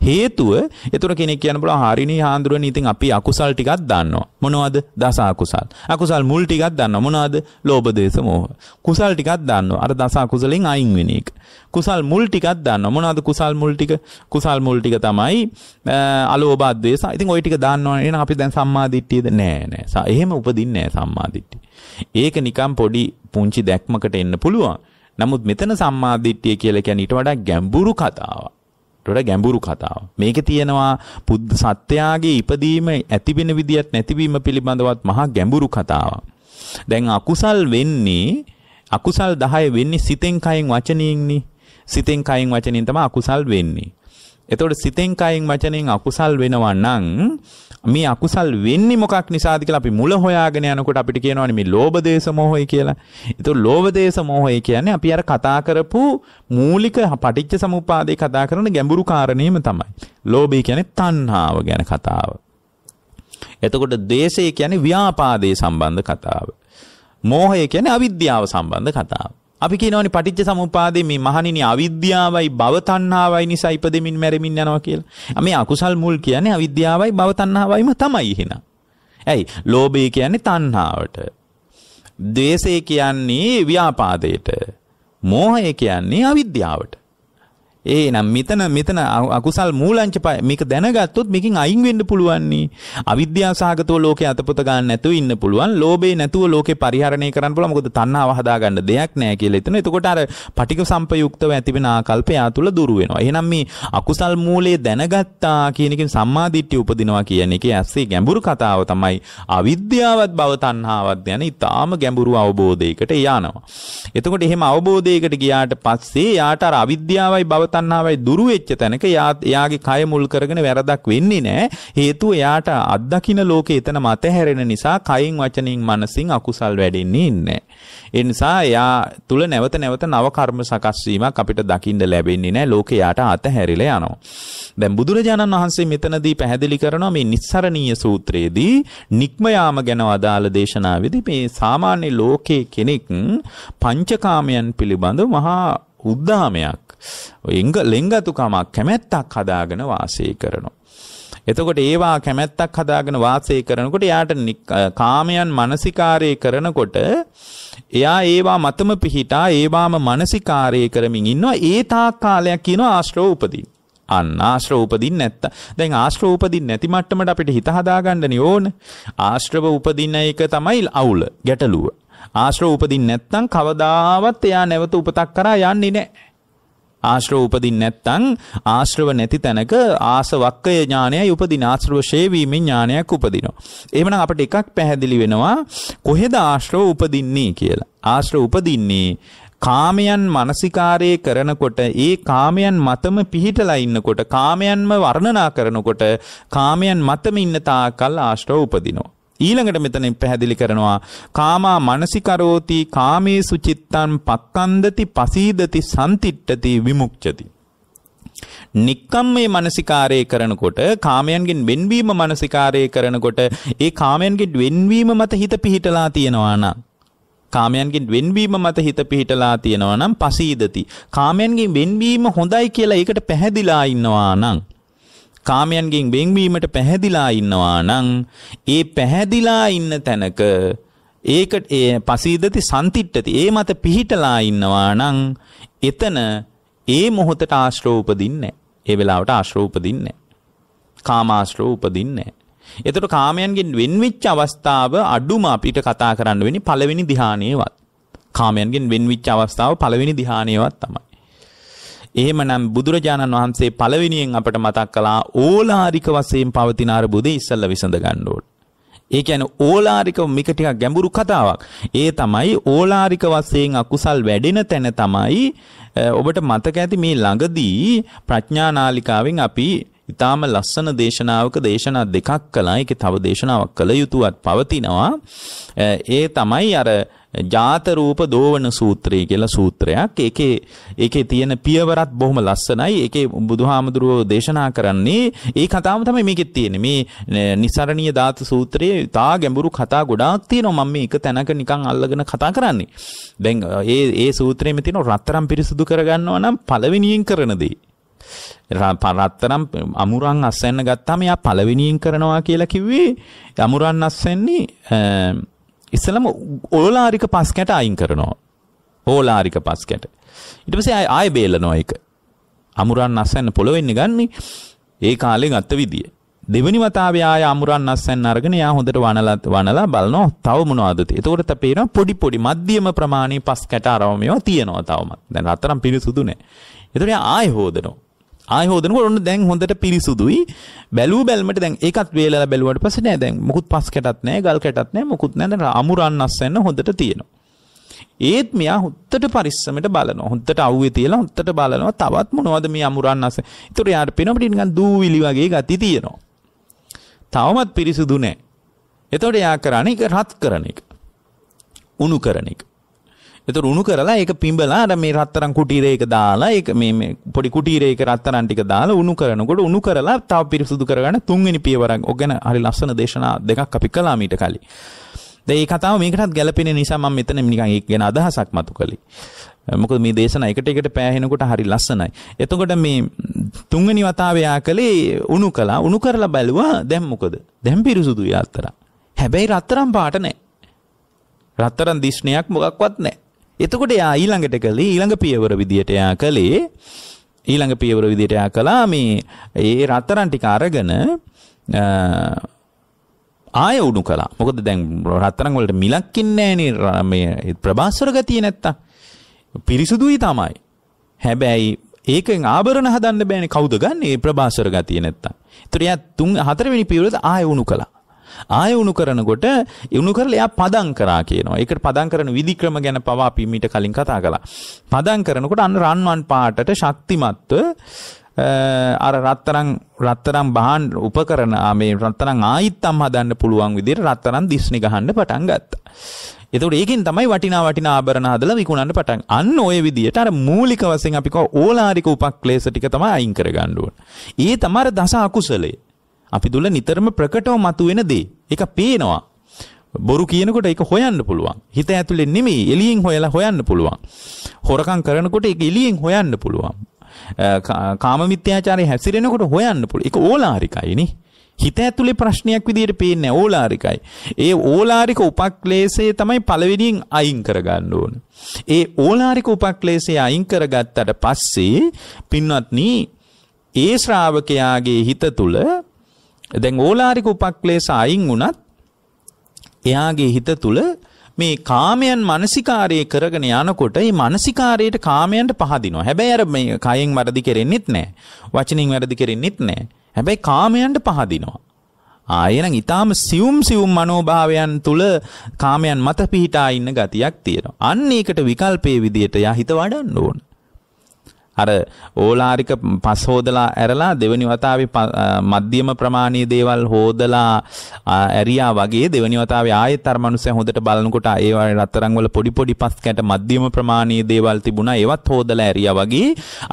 හේතුව එතන කෙනෙක් කියන්න පුළුවන් හරිනේ හාඳුරන ඉතින් අපි අකුසල් ටිකක් දන්නවා. මොනවද? දස අකුසල්. අකුසල් මුල් ටිකක් දන්නවා. මොනවද? ලෝභ දේශ මෝහ. කුසල් ටිකක් දන්නවා. අර දස අකුසලෙන් අයින් වෙන එක. කුසල් මුල් ටිකක් දන්නවා. මොනවද කුසල් මුල් ටික? කුසල් මුල් ටික තමයි අලෝභ අද්වේෂ. ඉතින් ওই ටික දන්නවා. එහෙනම් අපි දැන් සම්මා දිට්ඨියද නෑ නෑ. එහෙම උපදින්නේ නෑ සම්මා දිට්ඨිය. ඒක නිකන් පොඩි පුංචි දැක්මකට එන්න පුළුවන්. නමුත් මෙතන සම්මාධිට්ඨිය කියලා කියන්නේ ඊට වඩා ගැඹුරු කතාවක්. වඩා ගැඹුරු කතාව. මේකේ තියෙනවා පුද්ද සත්‍යයාගේ ඉපදීම ඇතිවෙන විදියත් නැතිවීම පිළිබඳවත් මහා ගැඹුරු කතාවක්. දැන් අකුසල් වෙන්නේ අකුසල් 10 වෙන්නේ සිතෙන් කයෙන් වචනයෙන්නේ. සිතෙන් කයෙන් වචනෙන් තමයි අකුසල් වෙන්නේ. එතකොට සිතෙන් කයෙන් වචනෙන් අකුසල් වෙනවා නම් මේ අකුසල් වෙන්නේ මොකක් නිසාද කියලා අපි මුල හොයාගෙන යනකොට අපිට කියනවනේ මේ ලෝභ දේශ මොහොයි කියලා. ඒතකොට ලෝභ දේශ මොහොයි කියන්නේ අපි අර කතා කරපු මූලික පටිච්ච සමුප්පාදේ කතා කරන ගැඹුරු කාරණේම තමයි. ලෝභය කියන්නේ තණ්හාව ගැන කතාව. එතකොට දේශය කියන්නේ ව්‍යාපාදේ සම්බන්ධ කතාව. මෝහය කියන්නේ අවිද්‍යාව සම්බන්ධ කතාව. අපි කියනවනේ පටිච්ච සමුපාදේ මේ මහණෙනි අවිද්‍යාවයි භව තණ්හාවයි නිසා ඉපදෙමින් මැරෙමින් යනවා කියලා. මේ අකුසල් මුල් කියන්නේ අවිද්‍යාවයි භව තණ්හාවයිම තමයි එහෙනම්. ඇයි? ලෝභය කියන්නේ තණ්හාවට. ද්වේෂය කියන්නේ ව්‍යාපාදයට. මෝහය කියන්නේ අවිද්‍යාවට. එහෙනම් මෙතන මෙතන අකුසල් මූලංච මේක දැනගත්තොත් මේකෙන් අයින් වෙන්න පුළුවන්නේ. අවිද්‍යාව සහගතව ලෝකේ අතපොත ගන්න නැතුව ඉන්න පුළුවන්. ලෝභේ නැතුව ලෝකේ පරිහරණය කරන්න පුළුවන්. මොකද තණ්හාව හදාගන්න දෙයක් නැහැ කියලා එතන. එතකොට අර පටික සම්පයුක්තව ඇතිවෙන ආකල්පය ආතුල දුරු වෙනවා. එහෙනම් මේ අකුසල් මූලයේ දැනගත්තා කියන එකෙන් සම්මාදිට්ඨිය උපදිනවා කියන එකේ ඇස්සේ ගැඹුරු කතාව තමයි අවිද්‍යාවත් භව තණ්හාවත් යන ඊටාම ගැඹුරු අවබෝධයකට යනවා. එතකොට එහෙම අවබෝධයකට ගියාට පස්සේ යාට අර අවිද්‍යාවයි භව තණ්හාවයි දුරු වෙච්ච තැනක යාගේ කය මුල් කරගෙන වැරදක් වෙන්නේ නැහැ. හේතුව යාට අත්දකින්න ලෝකේ එතන මත හැරෙන නිසා කයින් වචනින් මනසින් අකුසල් වැඩෙන්නේ නැහැ. ඒ නිසා යා තුල නැවත නැවත නව කර්ම සකස් වීමක් අපිට දකින්න ලැබෙන්නේ නැහැ. ලෝකේ යාට අතහැරිලා යනවා. දැන් බුදුරජාණන් වහන්සේ මෙතනදී පැහැදිලි කරනවා මේ නිස්සරණීය සූත්‍රයේදී නික්ම යාම ගැන අදාළ දේශනාවේදී මේ සාමාන්‍ය ලෝකයේ කෙනෙක් පංචකාමයන් පිළිබඳ මහා උද්ධාමයක් එංග ලෙංගතුකමක් කැමැත්තක් හදාගෙන වාසය කරනවා. එතකොට ඒවා කැමැත්තක් හදාගෙන වාසය කරනකොට එයාට කාමයන් මානසිකාරය කරනකොට එයා ඒවා මතම පිහිටා ඒවාම මානසිකාරය කරමින් ඉන්නවා ඒ තාක් කාලයක් කියන ආශ්‍රව උපදින්. අන්න ආශ්‍රව උපදින් නැත්ත. දැන් ආශ්‍රව උපදින් නැති මට්ටමට අපිට හිත හදාගන්න ඕන. ආශ්‍රව උපදින එක තමයි අවුල, ගැටලුව. ආශ්‍රව උපදින්නේ නැත්නම් කවදාවත් එයා නැවත උපතක් කරා යන්නේ නැහැ. ආශ්‍රව උපදින්නේ නැත්නම් ආශ්‍රව නැති තැනක ආසවක්කය ඥානයයි උපදින ආශ්‍රව ශේවීමේ ඥානයක් උපදිනවා. එහෙමනම් අපිට එකක් පැහැදිලි වෙනවා කොහෙද ආශ්‍රව උපදින්නේ කියලා. ආශ්‍රව උපදින්නේ කාමයන් මානසිකාරයේ කරනකොට ඒ කාමයන් මතම පිහිටලා ඉන්නකොට කාමයන්ම වර්ණනා කරනකොට කාමයන් මතම ඉන්න තාකල් ආශ්‍රව උපදිනවා. ඊළඟට මෙතන පැහැදිලි කරනවා කාමා මනසිකරෝති කාමේසු චිත්තං පක්කන්දති පසීදති සම්තිට්ඨති විමුක්ඛති නික්කම්මේ මානසිකාරය කරනකොට කාමයන්ගෙන් වෙන්වීම මානසිකාරය කරනකොට ඒ කාමයන්ගෙන් වෙන්වීම මත හිත පිහිටලා තියෙනවා නම් කාමයන්ගෙන් වෙන්වීම මත හිත පිහිටලා තියෙනවා නම් පසීදති කාමයන්ගෙන් වෙන්වීම හොඳයි කියලා ඒකට පැහැදිලා ඉන්නවා නම් කාමයන්ගෙන් වෙන්වීමට පැහැදිලා ඉන්නවා නම් ඒ පැහැදිලා ඉන්න තැනක ඒකට ඒ පසීදති සන්තිට්ඨති ඒ මත පිහිටලා ඉන්නවා නම් එතන ඒ මොහොතට ආශ්‍රව උපදින්නේ ඒ වෙලාවට ආශ්‍රව උපදින්නේ කාමාශ්‍රව උපදින්නේ එතකොට කාමයන්ගෙන් වෙන්විච්ච අවස්ථාව අඩුම අපිට කතා කරන්න වෙන්නේ පළවෙනි ධ්‍යානයේවත් කාමයන්ගෙන් වෙන්විච්ච අවස්ථාව පළවෙනි ධ්‍යානයේවත් තමයි එහෙමනම් බුදුරජාණන් වහන්සේ පළවෙනියෙන් අපට මතක් කළා ඕලාරික වශයෙන් පවතින අරුබුදේ ඉස්සල්ලා විසඳ ගන්න ඕන. ඒ කියන්නේ ඕලාරික මේක ටිකක් ගැඹුරු කතාවක්. ඒ තමයි ඕලාරික වශයෙන් අකුසල් වැඩෙන තැන තමයි ඔබට මතක ඇති මේ ළඟදී ප්‍රඥානාලිකාවෙන් අපි ඊටාම ලස්සන දේශනාවක දේශනා දෙකක් කළා. ඒකේ තව දේශනාවක් කළ යුතුවත් පවතිනවා. ඒ තමයි අර ජාත රූප දෝවන සූත්‍රය කියලා සූත්‍රයක්. ඒකේ ඒකේ තියෙන පියවරත් බොහොම ලස්සනයි. ඒකේ බුදුහාමුදුරුවෝ දේශනා කරන්නේ ඒ කතාවම තමයි මේකෙත් තියෙන්නේ. මේ નિසරණීය ධාතු සූත්‍රයේ තා ගැඹුරු කතා ගොඩාක් තියෙනවා. මම මේක තැනක නිකන් අල්ලගෙන කතා කරන්නේ. දැන් ඒ ඒ සූත්‍රයේම තියෙන රත්තරම් පිරිසුදු කරගන්නවා නම් පළවෙනියෙන් කරන දේ. රත්තරම් අමුරන් අස්සෙන්න ගත්තාම එයා පළවෙනියෙන් කරනවා කියලා කිව්වේ අමුරන් අස්සෙන්නේ ඉස්සලම ඕලාරික පස් කැට අයින් කරනවා. ඕලාරික පස් කැට. ඊට පස්සේ ආය ආය බේලනවා ඒක. අමුරන් අස්සන්න පොළවෙන්න ගන්න ඒ කාලේ ගත්ත විදිය. දෙවනි වතාවේ ආය අමුරන් අස්සන්න අරගෙන යා හොඳට වනලා වනලා බලනවා තව මොනවද තියෙන්නේ. ඒතකොට තපේනවා පොඩි පොඩි මධ්‍යම ප්‍රමාණයේ පස් කැට අරව මේවා තියෙනවා තවමත්. දැන් අතරම් පිරිසුදු නැහැ. ඒතකොට ආය හොදනවා. ආය හෝදනකොට ඔන්න දැන් හොඳට පිරිසුදුයි බැලූ බැල්මට දැන් ඒකත් වේලලා බැලුවට පස්සේ නෑ දැන් මොකුත් පස් කැටත් නෑ ගල් කැටත් නෑ මොකුත් නෑ දැන් අමුරන් අස්සෙන්න හොඳට තියෙනවා ඒත් මෙයා හොත්තට පරිස්සමට බලනවා හොත්තට අවුවේ තියලා හොත්තට බලනවා තවත් මොනවද මේ අමුරන් අස්ස ඒතර යාට පේනකොට නිකන් දූවිලි වගේ ගති තියෙනවා තවමත් පිරිසුදු නෑ එතකොට යා කරන්නේ ඒක රත් කරන එක උණු කරන එක එත රුණු කරලා ඒක පිඹලා අර මේ රත්තරන් කුටීරයක දාලා ඒක මේ පොඩි කුටීරයක රත්තරන් ටික දාලා උණු කරනකොට උණු කරලා තව පිරිසුදු කරගන්න තුන්වෙනි පියවරක් ඔක ගැන හරි ලස්සන දේශනා දෙකක් අපි කළා මීට කලින්. දැන් මේ කතාව මේකටත් ගැලපෙන නිසා මම මෙතන නිකන් ඒක ගැන අදහසක් මතු කළේ. මොකද මේ දේශනා එකට එකට පෑහෙනකොට හරි ලස්සනයි. එතකොට මේ තුන්වෙනි වතාවේ ආකලේ උණු කළා. උණු කරලා බැලුවා දැන් මොකද? දැන් පිරිසුදුයි අතර. හැබැයි රත්තරන් පාට නැහැ. රත්තරන් දිස්නයක් මොකක්වත් නැහැ. එතකොට එයා ඊළඟට කළේ ඊළඟ පියවර විදියට එයා කළේ ඊළඟ පියවර විදියට එයා කළා මේ ඒ රත්තරන් ටික අරගෙන ආය උඩු කළා. මොකද දැන් රත්තරන් වලට මිලක් ඉන්නේ නැහනේ මේ ප්‍රභාස්වර ගතිය නැත්තම්. පිරිසුදුයි තමයි. හැබැයි ඒකෙන් ආභරණ හදන්න බෑනේ කවුද ගන්න ඒ ප්‍රභාස්වර ගතිය නැත්තම්. ඒතර එයා තුන් හතරවෙනි පියවරද ආය උණු කළා. ආය උණු කරනකොට උණු කරලා එයා පදම් කරා කියනවා. ඒකට පදම් කරන විධික්‍රම ගැන පවා අපි මීට කලින් කතා කළා. පදම් කරනකොට අන්න රන්වන් පාටට ශක්තිමත්ව අර රත්තරන් රත්තරන් බහන් උපකරණ මේ රත්තරන් ආයිත්තම් හදන්න පුළුවන් විදිහට රත්තරන් දිස්නි ගහන්න පටන් ගත්තා. එතකොට ඒකෙන් තමයි වටිනා වටිනා ආභරණ හදලා විකුණන්න පටන්. අන්න ওই විදිහට අර මූලික වශයෙන් අපි කෝ ඕලාරික උපක්ලේශ ටික තමයි අයින් කරගන්න ඕන. ඒ තමයි දස අකුසලයේ. අපි තුල නිතරම ප්‍රකටව මතුවෙන දේ. ඒක පේනවා. බොරු කියනකොට ඒක හොයන්න පුළුවන්. හිත ඇතුලේ නෙමෙයි එළියෙන් හොයලා හොයන්න පුළුවන්. හොරකම් කරනකොට ඒක එළියෙන් හොයන්න පුළුවන්. කාම මිත්‍යාචාරය හැසිරෙනකොට හොයන්න පුළුවන්. ඒක ඕලාරිකයිනේ. හිත ඇතුලේ ප්‍රශ්නයක් විදිහට පේන්නේ ඕලාරිකයි. ඒ ඕලාරික උපක්ලේශය තමයි පළවෙනියෙන් අයින් කරගන්න ඕන. ඒ ඕලාරික උපක්ලේශය අයින් කරගත්තට පස්සේ පින්වත්නි ඒ ශ්‍රාවකයාගේ හිත තුල දැන් ඕලාරික උපක්ලේශ අයින් වුණත් එයාගේ හිත තුල මේ කාමයන් මානසිකාරයේ කරගෙන යනකොට මේ මානසිකාරයට කාමයන්ට පහදිනවා. හැබැයි අර මේ කයෙන් වරදි කෙරෙන්නෙත් නැහැ. වචනින් වරදි කෙරෙන්නෙත් නැහැ. හැබැයි කාමයන්ට පහදිනවා. ආයෙ නම් ඊටාම සියුම් සියුම් මනෝභාවයන් තුල කාමයන් මත පිහිටා ඉන්න ගතියක් තියෙනවා. අන්න ඒකට විකල්පයේ විදියට යා හිත වඩන්න ඕන. අර ඕලාරික පස් හොදලා ඇරලා දෙවෙනි වතාවේ මධ්‍යම ප්‍රමාණීය දේවල් හොදලා ඇරියා වගේ දෙවෙනි වතාවේ ආයෙත් අර මනුස්සයා හොඳට බලනකොට ඒ වගේ රත්තරන් වල පොඩි පොඩි පස් කැට මධ්‍යම ප්‍රමාණීය දේවල් තිබුණා ඒවත් හොදලා ඇරියා වගේ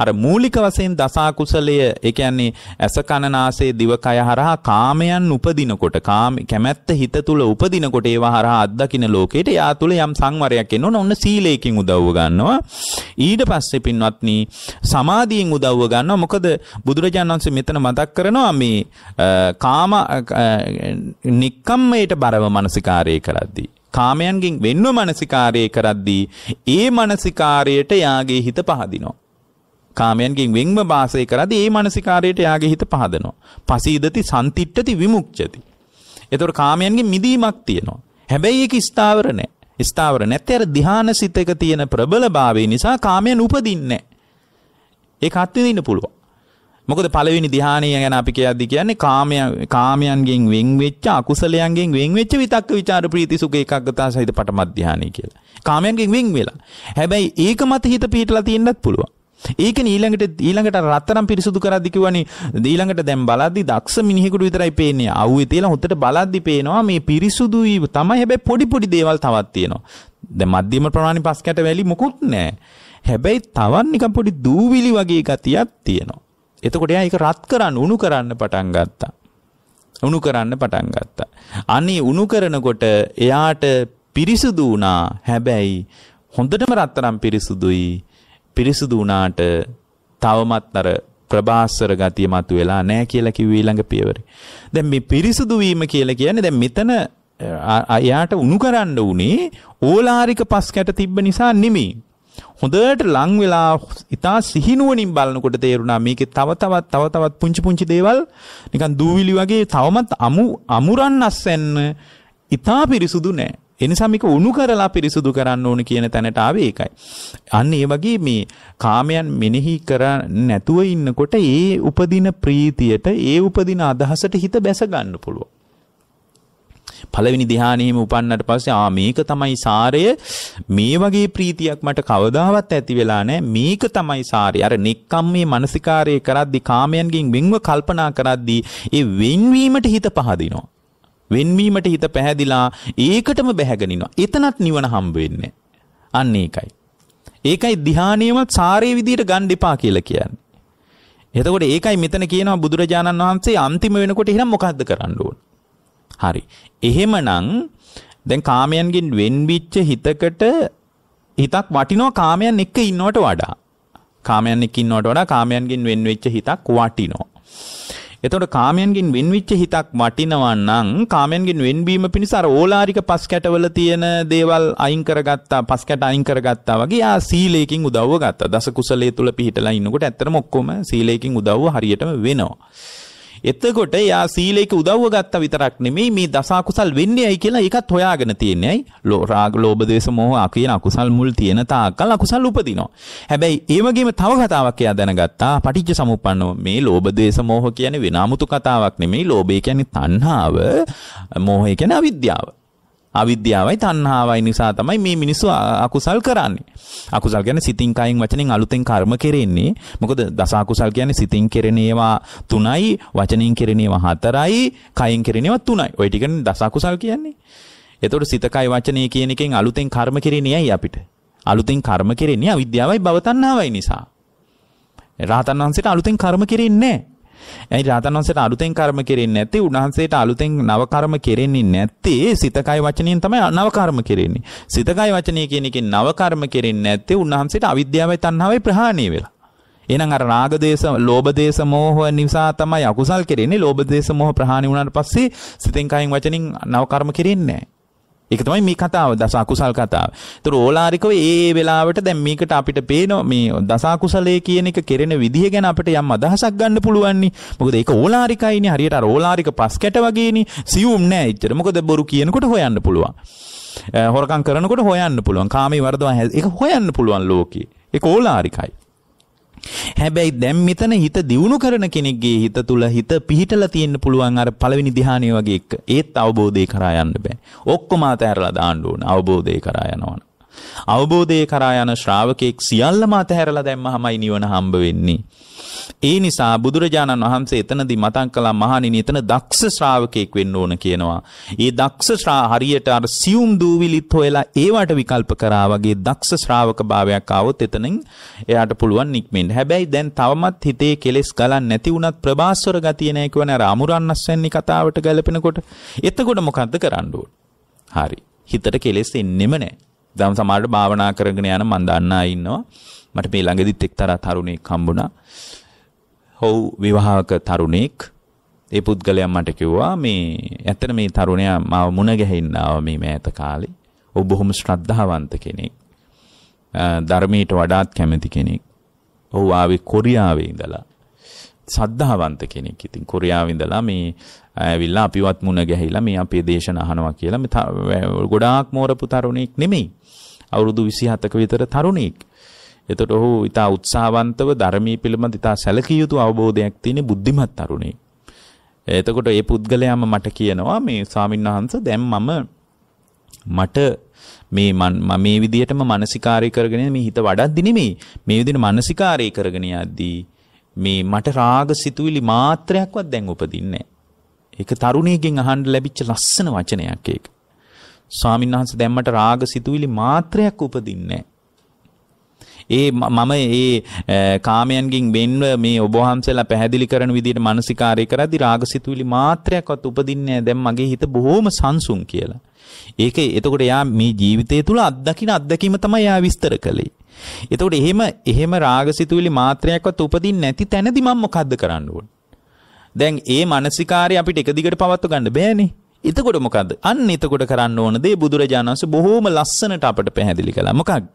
අර මූලික වශයෙන් දසා කුසලය ඒ කියන්නේ ඇස කන නාසය දිව කය හරහා කාමයන් උපදිනකොට කාම කැමැත්ත හිත තුල උපදිනකොට ඒවා හරහා අත්දකින්න ලෝකෙට යා තුල යම් සංවරයක් එනවන ඔන්න සීලයෙන් උදව්ව ගන්නවා ඊට පස්සේ පින්වත්නි සමාධියෙන් උදව්ව ගන්නවා. මොකද බුදුරජාණන් වහන්සේ මෙතන මතක් කරනවා මේ කාම නික්කම්මයට බරව මානසිකාරය කරද්දී කාමයන්ගෙන් වෙන්ව මානසිකාරය කරද්දී ඒ මානසිකාරයට යාගේ හිත පහදිනවා. කාමයන්ගෙන් වෙන්ව වාසය කරද්දී ඒ මානසිකාරයට යාගේ හිත පහදනවා. පසීදති සම්තිට්ඨති විමුක්ඛති. එතකොට කාමයන්ගෙන් මිදීමක් තියෙනවා. හැබැයි ඒක ස්ථාවර නැහැ. ස්ථාවර නැත්නම් අර ධානාසිතක තියෙන ප්‍රබලභාවය නිසා කාමයන් උපදින්නේ නැහැ. ඒක අත්විඳින්න පුළුවන්. මොකද පළවෙනි ධ්‍යානය ගැන අපි කියද්දි කියන්නේ කාමය කාමයන්ගෙන් වෙන් වෙච්ච අකුසලයන්ගෙන් වෙන් වෙච්ච විතක්ක ਵਿਚාර ප්‍රීති සුඛ ඒකාග්‍රතාව සහිත පටම ධ්‍යානය කියලා. කාමයන්ගෙන් වෙන් වෙලා. හැබැයි ඒක මත හිත පිහිටලා තියෙන්නත් පුළුවන්. ඒක ඊළඟට ඊළඟට රත්තරම් පිරිසුදු කරද්දි කිව්වනේ ඊළඟට දැන් බලද්දි දක්ෂ මිනිහෙකුට විතරයි පේන්නේ අවුවේ තියලා හොතට බලද්දි පේනවා මේ පිරිසුදුයි තමයි හැබැයි පොඩි පොඩි දේවල් තවත් තියෙනවා දැන් මධ්‍යම ප්‍රමාණි පස් කැට වැලි මොකුත් නැහැ හැබැයි තවත් නිකන් පොඩි දූවිලි වගේ ගතියක් තියෙනවා. එතකොට එයා ඒක රත් කරන්න උණු කරන්න පටන් ගත්තා. උණු කරන්න පටන් ගත්තා. අනේ උණු කරනකොට එයාට පිරිසුදු වුණා. හැබැයි හොඳටම රත්තරම් පිරිසුදුයි. පිරිසුදු වුණාට තවමත් අර ප්‍රභාස්වර ගතිය මතු වෙලා නැහැ කියලා කිව්වේ ඊළඟ පියවරේ. දැන් මේ පිරිසුදු වීම කියලා කියන්නේ දැන් මෙතන එයාට උණු කරන්න උනේ ඕලාරික පස් කැට තිබ්බ නිසා නෙමෙයි. හොඳට ලං වෙලා ඉතා සිහිනුවනින් බලනකොට තේරුණා මේකේ තව තවත් තව තවත් පුංචි පුංචි දේවල් නිකන් දූවිලි වගේ තවමත් අමු අමුරන් අස්සෙන්න ඉතා පිරිසුදු නෑ. එනිසා මේක උණු කරලා පිරිසුදු කරන්න ඕන කියන තැනට ආවේ ඒකයි. අන්න ඒ වගේ මේ කාමයන් මෙනෙහි කර නැතුව ඉන්නකොට ඒ උපදින ප්‍රීතියට ඒ උපදින අදහසට හිත බැස ගන්න පුළුවන්. පළවෙනි ධ්‍යානෙම උපන්නට පස්සේ ආ මේක තමයි සාරය මේ වගේ ප්‍රීතියක් මට කවදාවත් ඇති වෙලා නැහැ මේක තමයි සාරය අර නික්කම්මේ මානසිකාරය කරද්දී කාමයන්ගෙන් වෙන්ව කල්පනා කරද්දී ඒ වෙන්වීමට හිත පහදිනවා වෙන්වීමට හිත පැහැදිලා ඒකටම බැහැගෙන එතනත් නිවන හම්බ වෙන්නේ අන්න ඒකයි ඒකයි ධ්‍යානියමත් සාරේ විදියට ගන්න එපා කියලා කියන්නේ එතකොට ඒකයි මෙතන කියනවා බුදුරජාණන් වහන්සේ අන්තිම වෙනකොට එහෙනම් මොකද්ද කරන්න ඕන? හරි. එහෙමනම් දැන් කාමයන්ගෙන් වෙන්විච්ච හිතකට හිතක් වටිනවා කාමයන් එක්ක ඉන්නවට වඩා. කාමයන් එක්ක ඉන්නවට වඩා කාමයන්ගෙන් වෙන්වෙච්ච හිතක් වටිනවා. එතකොට කාමයන්ගෙන් වෙන්විච්ච හිතක් වටිනවා නම් කාමයන්ගෙන් වෙන්වීම පිණිස අර ඕලාරික පස් කැටවල තියෙන දේවල් අයින් කරගත්තා පස් කැට අයින් කරගත්තා වගේ ආ සීලයෙන් උදව්ව ගත්තා දස කුසලයේ තුල පිහිටලා ඉන්නකොට ඇත්තටම ඔක්කොම සීලයෙන් උදව්ව හරියටම වෙනවා එතකොට යා සීලේක උදව්ව ගත්තා විතරක් නෙමෙයි මේ දස අකුසල් වෙන්නේ ඇයි කියලා ඒකත් හොයාගෙන තියන්නේ ඇයි ලෝ රාග ලෝභ ද්වේෂ මෝහ අකින අකුසල් මුල් තියෙන තාක්කල් අකුසල් උපදිනවා හැබැයි ඒ වගේම තව කතාවක් එයා දැනගත්තා පටිච්ච සමුප්පන්නව මේ ලෝභ ද්වේෂ මෝහ කියන්නේ වෙනාමුතු කතාවක් නෙමෙයි ලෝභය කියන්නේ තණ්හාව මෝහය කියන්නේ අවිද්‍යාව අවිද්‍යාවයි තණ්හාවයි නිසා තමයි මේ මිනිස්සු අකුසල් කරන්නේ. අකුසල් කියන්නේ සිතින් කයින් වචනෙන් අලුතෙන් කර්ම කෙරෙන්නේ. මොකද දස අකුසල් කියන්නේ සිතින් කෙරෙන ඒවා 3යි, වචනෙන් කෙරෙන ඒවා 4යි, කයින් කෙරෙන ඒවා 3යි. ওই ටිකනේ දස අකුසල් කියන්නේ. එතකොට සිත කය වචනේ කියන එකෙන් අලුතෙන් කර්ම කෙරෙන්නේ ඇයි අපිට? අලුතෙන් කර්ම කෙරෙන්නේ අවිද්‍යාවයි භව තණ්හාවයි නිසා. රාතන් වහන්සේට අලුතෙන් කර්ම කෙරෙන්නේ නැහැ. ඇයි රාතන් වහන්සේට අලුතෙන් කර්ම කෙරෙන්නේ නැති උන්වහන්සේට අලුතෙන් නව කර්ම කෙරෙන්නේ නැත්තේ සිතකය වචනයෙන් තමයි නව කර්ම කෙරෙන්නේ. සිතකය වචනය කියන එකෙන් නව කර්ම කෙරෙන්නේ නැත්තේ උන්වහන්සේට අවිද්‍යාවයි තණ්හාවයි ප්‍රහාණය වෙලා. එහෙනම් අර රාග දේශ, ලෝභ දේශ, මෝහ නිසා තමයි අකුසල් කෙරෙන්නේ. ලෝභ දේශ, මෝහ ප්‍රහාණය වුණාට පස්සේ සිතෙන් කයින් වචනින් නව කර්ම කෙරෙන්නේ නැහැ. එක තමයි මේ කතාව දසාකුසල් කතාව. ඒතර ඕලාරිකව ඒ වෙලාවට දැන් මේකට අපිට පේනවා මේ දසාකුසලයේ කියන එක කෙරෙන විදිහ ගැන අපිට යම් අදහසක් ගන්න පුළුවන්. මොකද ඒක ඕලාරිකයිනේ හරියට අර ඕලාරික පස් කැට වගේනේ සියුම් නෑ එච්චර. මොකද බොරු කියනකොට හොයන්න පුළුවන්. හොරකම් කරනකොට හොයන්න පුළුවන්. කාමී වර්ධව ඒක හොයන්න පුළුවන් ලෝකේ. ඒක ඕලාරිකයි. හැබැයි දැන් මෙතන හිත දියුණු කරන කෙනෙක්ගේ හිත තුල හිත පිහිටලා තියෙන්න පුළුවන් අර පළවෙනි ධ්‍යානය වගේ එක. ඒත් අවබෝධය කරා යන්න බෑ. ඔක්කොම අතහැරලා දාන්න ඕන අවබෝධය කරා යනවනම්. අවබෝධයේ කරා යන ශ්‍රාවකෙක් සියල්ලම අතහැරලා දැම්මමයි නිවන හම්බ වෙන්නේ. ඒ නිසා බුදුරජාණන් වහන්සේ එතනදී මතක් කළා මහණෙනි එතන දක්ෂ ශ්‍රාවකෙක් වෙන්න ඕන කියනවා. ඒ දක්ෂ හරියට අර සියුම් දූවිලිත් හොයලා ඒවට විකල්ප කරා වගේ දක්ෂ ශ්‍රාවක භාවයක් ආවොත් එතනින් එයාට පුළුවන් නික්මෙන්න. හැබැයි දැන් තවමත් හිතේ කෙලෙස් ගලන් නැති වුණත් ප්‍රභාස්වර ගතිය නැහැ කියවනේ අර අමුරන්නස්සෙන්නි කතාවට ගැලපෙනකොට. එතකොට මොකද්ද කරන්න ඕන? හරි. හිතට කෙලෙස් එන්නෙම නැහැ. දැන් සමහරට භාවනා කරගෙන යන මන් දන්නා ඉන්නවා. මට මේ ළඟදිත් එක්තරා තරුණෙක් හම්බුණා. හොව් විවාහක තරුණෙක්. ඒ පුද්ගලයා මට කිව්වා මේ ඇත්තට මේ තරුණයා මාව මුණ ගැහින්න ආව මේ මෑත කාලේ. ඔබ බොහොම ශ්‍රද්ධාවන්ත කෙනෙක්. ධර්මයට වඩාත් කැමති කෙනෙක්. ඔහු ආවේ කොරියාවේ ඉඳලා. සද්ධාවන්ත කෙනෙක්. ඉතින් කොරියාව ඉඳලා මේ ඇවිල්ලා අපිවත් මුණ ගැහිලා මේ අපේ දේශන අහනවා කියලා මේ ගොඩාක් මෝරපු තරුණෙක් නෙමෙයි. අවුරුදු 27ක විතර තරුණෙක්. එතකොට ඔහු ඉතා උත්සාහවන්තව ධර්මීය පිළිබඳ ඉතා සැලකිය යුතු අවබෝධයක් තියෙන බුද්ධිමත් තරුණෙක්. එතකොට ඒ පුද්ගලයාම මට කියනවා මේ ස්වාමින්වහන්ස දැන් මම මට මේ මම මේ විදිහටම මානසිකාරය කරගෙන මේ හිත වඩද්දි නෙමෙයි මේ විදිහට මානසිකාරය කරගෙන යද්දී මේ මට රාග සිතුවිලි මාත්‍රයක්වත් දැන් උපදින්නේ ඒක තරුණියකින් අහන්න ලැබිච්ච ලස්සන වචනයක් ඒක. ස්වාමීන් වහන්සේ දැම්මට රාග සිතුවිලි මාත්‍රයක් උපදින්නේ ඒ මම ඒ කාමයන්ගෙන් වෙන්ව මේ ඔබ වහන්සේලා පැහැදිලි කරන විදිහට මානසිකාරය කරද්දී රාගසිතුවිලි මාත්‍රයක්වත් උපදින්නේ නැහැ. දැන් මගේ හිත බොහොම සංසුන් කියලා. ඒක එතකොට යා මේ ජීවිතය තුළ අත්දකින අත්දැකීම තමයි යා විස්තර කළේ. එතකොට එහෙම එහෙම රාගසිතුවිලි මාත්‍රයක්වත් උපදින්නේ නැති තැනදී මම මොකද්ද කරන්න ඕන? දැන් ඒ මානසිකාරය අපිට එක දිගට පවත්ව ගන්න බෑනේ. එතකොට මොකද්ද? අන්න එතකොට කරන්න ඕන දේ බුදුරජාණන් වහන්සේ බොහොම ලස්සනට අපට පැහැදිලි කළා. මොකක්ද?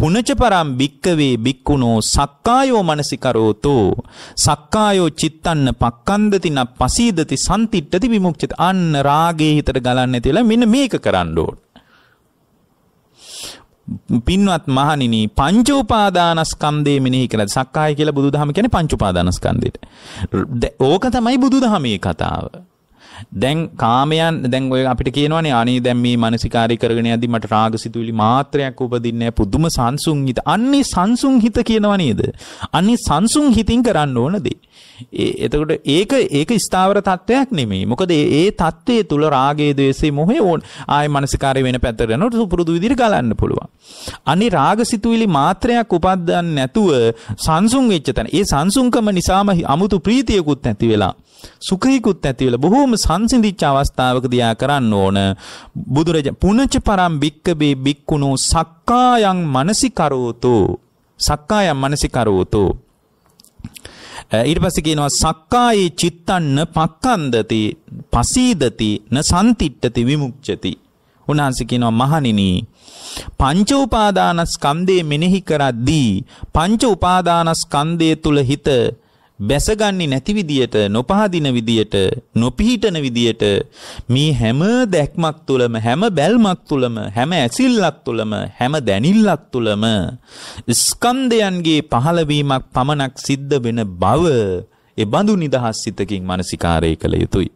පුනච පරම් බික්කවේ බික්කුණෝ සක්කායෝ මානසිකරෝතෝ සක්කායෝ චිත්තන්න පක්කන්දති නප්පසීදති සම්තිට්ඨති විමුක්තිත. අන්න රාගේ හිතට ගලන්නේ නැතිලා මෙන්න මේක කරන්න ඕන. පින්වත් මහණෙනි පංච උපාදානස්කන්ධය මෙනෙහි කරලා සක්කාය කියලා බුදුදහම කියන්නේ පංච උපාදානස්කන්ධයට. ඕක තමයි බුදුදහමේ කතාව. දැන් කාමයන් දැන් ඔය අපිට කියනවනේ අනේ දැන් මේ මානසිකාරී කරගෙන යද්දි මට රාගසිතුවිලි මාත්‍රයක් උපදින්නේ පුදුම සංසුන් හිත. අන්නේ සංසුන් හිත කියනවා නේද? අන්නේ සංසුන් හිතින් කරන්න ඕන දේ. එතකොට ඒක ඒක ස්ථාවර තත්වයක් නෙමෙයි. මොකද ඒ තත්වයේ තුල රාගයේ ද්වේෂයේ මොහේ ඕන ආයේ මානසිකාරය වෙන පැත්තට යනකොට සුපුරුදු විදිහට ගලන්න පුළුවන්. අනි රාගසිතුවිලි මාත්‍රයක් උපද්දන්න නැතුව සංසුන් වෙච්ච තැන. ඒ සංසුන්කම නිසාම අමුතු ප්‍රීතියකුත් නැති වෙලා සුඛයකුත් නැති වෙලා බොහෝම සංසිඳිච්ච අවස්ථාවක දියා කරන්න ඕන. බුදුරජ පුනච්ච පරම් බික්කබේ බික්කුණෝ සක්කායන් මනසිකරෝතෝ සක්කායන් මනසිකරෝතෝ ඊට පස්සේ කියනවා සක්කායේ චිත්තන්න පක්කන්දති පසීදති න සම්තිට්ඨති විමුක්ඛති. උන්වහන්සේ කියනවා මහණෙනි පංච උපාදානස්කන්ධය මෙනෙහි කරද්දී පංච උපාදානස්කන්ධය තුල හිත බැසගන්නේ නැති විදියට නොපහදින විදියට නොපිහිටන විදියට මේ හැම දැක්මක් තුළම හැම බැල්මක් තුළම හැම ඇසිල්ලක් තුළම හැම දැනිල්ලක් තුළම ස්කන්ධයන්ගේ පහළවීමක් පමණක් සිද්ධ වෙන බව එබඳු නිදහස් සිතකින් මානසිකාරය කළ යුතුයි.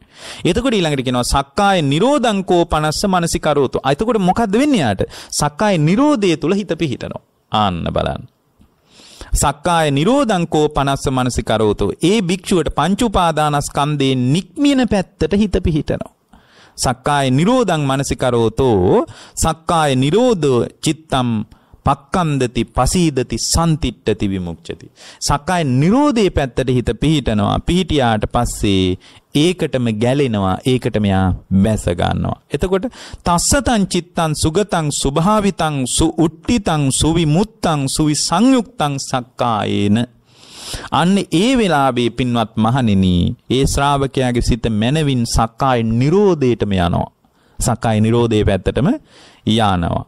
එතකොට ඊළඟට කියනවා සක්කාය නිරෝධං කෝ පනස්ස මානසිකරෝතු. එතකොට මොකද්ද වෙන්නේ යාට? සක්කාය නිරෝධය තුල හිත පිහිටනවා. ආන්න බලන්න. සක්කාය නිරෝධංකෝ පනස්ස මනසිකරෝතෝ. ඒ භික්ෂුවට පංච උපාදානස්කන්ධයේ නික්මින පැත්තට හිත පිහිටනවා. සක්කාය නිරෝධං මනසිකරෝතෝ සක්කාය නිරෝධෝ චිත්තම් පක්කන්දති පසීදති සන්තිට්ඨති විමුක්ඛති. සක්කාය නිරෝධයේ පැත්තට හිත පිහිටනවා. පිහිටියාට පස්සේ ඒකටම ගැලෙනවා ඒකට මෙයා බැස ගන්නවා එතකොට තස්සතං චිත්තං සුගතං සුභාවිතං සුඋට්ඨිතං සුවිමුත්තං සුවිසංයුක්තං සක්කායේන අන්න ඒ වෙලාවේ පින්වත් මහණෙනි ඒ ශ්‍රාවකයාගේ සිත මනවින් සක්කාය නිරෝධයටම යනවා සක්කාය නිරෝධයේ පැත්තටම යනවා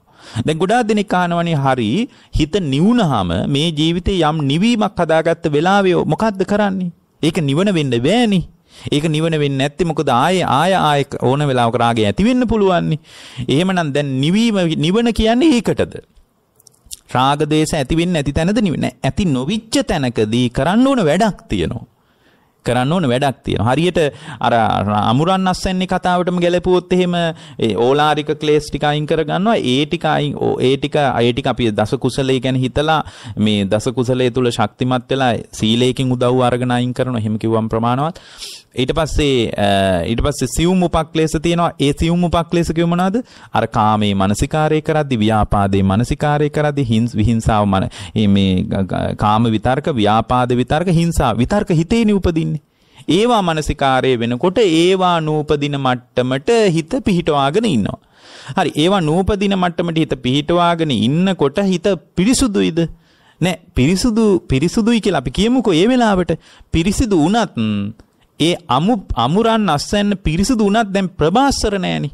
දැන් ගොඩාක් දෙනෙක් කහනවනේ හරි හිත නිවුනහම මේ ජීවිතේ යම් නිවීමක් හදාගත්ත වෙලාවේ මොකද්ද කරන්නේ ඒක නිවන වෙන්න බෑනේ ඒක නිවන වෙන්නේ නැත්තේ මොකද ආයේ ආය ආය ඕන වෙලාවක රාගය ඇති වෙන්න පුළුවන්නේ. එහෙමනම් දැන් නිවීම නිවන කියන්නේ ඒකටද? රාග දේශ ඇති වෙන්නේ නැති තැනද නිවන. ඇති නොවිච්ච තැනකදී කරන්න ඕන වැඩක් තියෙනවා. කරන්න ඕන වැඩක් තියෙනවා. හරියට අර අමුරන් අස්සන්නේ කතාවටම ගැලපුවොත් එහෙම ඕලාරික ක්ලේස් ටික අයින් කරගන්නවා. ඒ ටික අයින් ඒ ටික ඒ ටික අපි දස කුසලයේ ගැන හිතලා මේ දස කුසලයේ තුල ශක්තිමත් වෙලා සීලයෙන් උදව් අරගෙන අයින් කරනවා. එහෙම කිව්වම් ප්‍රමාණවත්. ඊට පස්සේ ඊට පස්සේ සියුම් උපක්ලේශ තියෙනවා ඒ සියුම් උපක්ලේශ කිව්ව මොනවාද අර කාමයේ මානසිකාරය කරද්දි ව්‍යාපාදේ මානසිකාරය කරද්දි හිංස විහිංසාව මන මේ කාම විතර්ක ව්‍යාපාද විතර්ක හිංසා විතර්ක හිතේනේ උපදින්නේ ඒවා මානසිකාරය වෙනකොට ඒවා නූපදින මට්ටමට හිත පිහිටවාගෙන ඉන්නවා. හරි ඒවා නූපදින මට්ටමට හිත පිහිටවාගෙන ඉන්නකොට හිත පිරිසුදුයිද? නෑ පිරිසුදු පිරිසුදුයි කියලා අපි කියමුකෝ ඒ වෙලාවට පිරිසිදු වුණත් ඒ අමු අමුරන් අස්සන්න පිරිසිදු වුණත් දැන් ප්‍රභාසර නෑනි.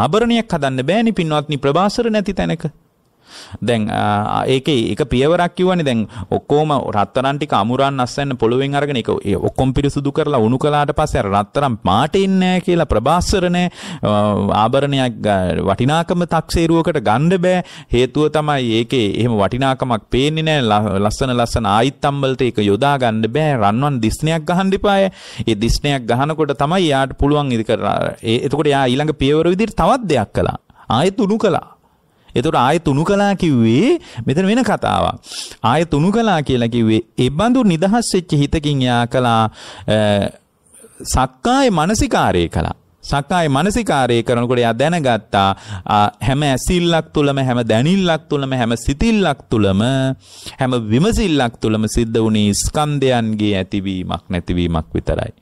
ආභරණයක් හදන්න බෑනි පින්වත්නි ප්‍රභාසර නැති තැනක. දැන් ඒකේ එක පියවරක් කිව්වනේ දැන් ඔක්කොම රත්තරන් ටික අමුරන් අස්සන්න පොළවෙන් අරගෙන ඒක ඔක්කොම පිරිසුදු කරලා උණු කළාට පස්සේ අර රත්තරන් පාටින් නෑ කියලා ප්‍රභාස්වර නෑ ආභරණයක් වටිනාකම තක්සේරුවකට ගන්න බෑ හේතුව තමයි ඒකේ එහෙම වටිනාකමක් පේන්නේ නෑ ලස්සන ලස්සන ආයිත්තම්බලට ඒක යොදා ගන්න බෑ රන්වන් දිස්නයක් ගහන්න එපාය. ඒ දිස්නයක් ගහනකොට තමයි යාට පුළුවන් ඉදිකර. එතකොට යා ඊළඟ පියවර විදිහට තවත් දෙයක් කළා. ආයෙත් උණු කළා. එතකොට ආයෙත් උණු කළා කිව්වේ මෙතන වෙන කතාවක්. ආයෙත් උණු කළා කියලා කිව්වේ ඒ බඳු නිදහස් වෙච්ච හිතකින් යා කළා සක්කාය මානසිකාරය කළා. සක්කාය මානසිකාරය කරනකොට එයා දැනගත්තා හැම ඇසිල්ලක් තුලම හැම දැනිල්ලක් තුලම හැම සිතිල්ලක් තුලම හැම විමසිල්ලක් තුලම සිද්ධ වුණේ ස්කන්ධයන්ගේ ඇතිවීමක් නැතිවීමක් විතරයි.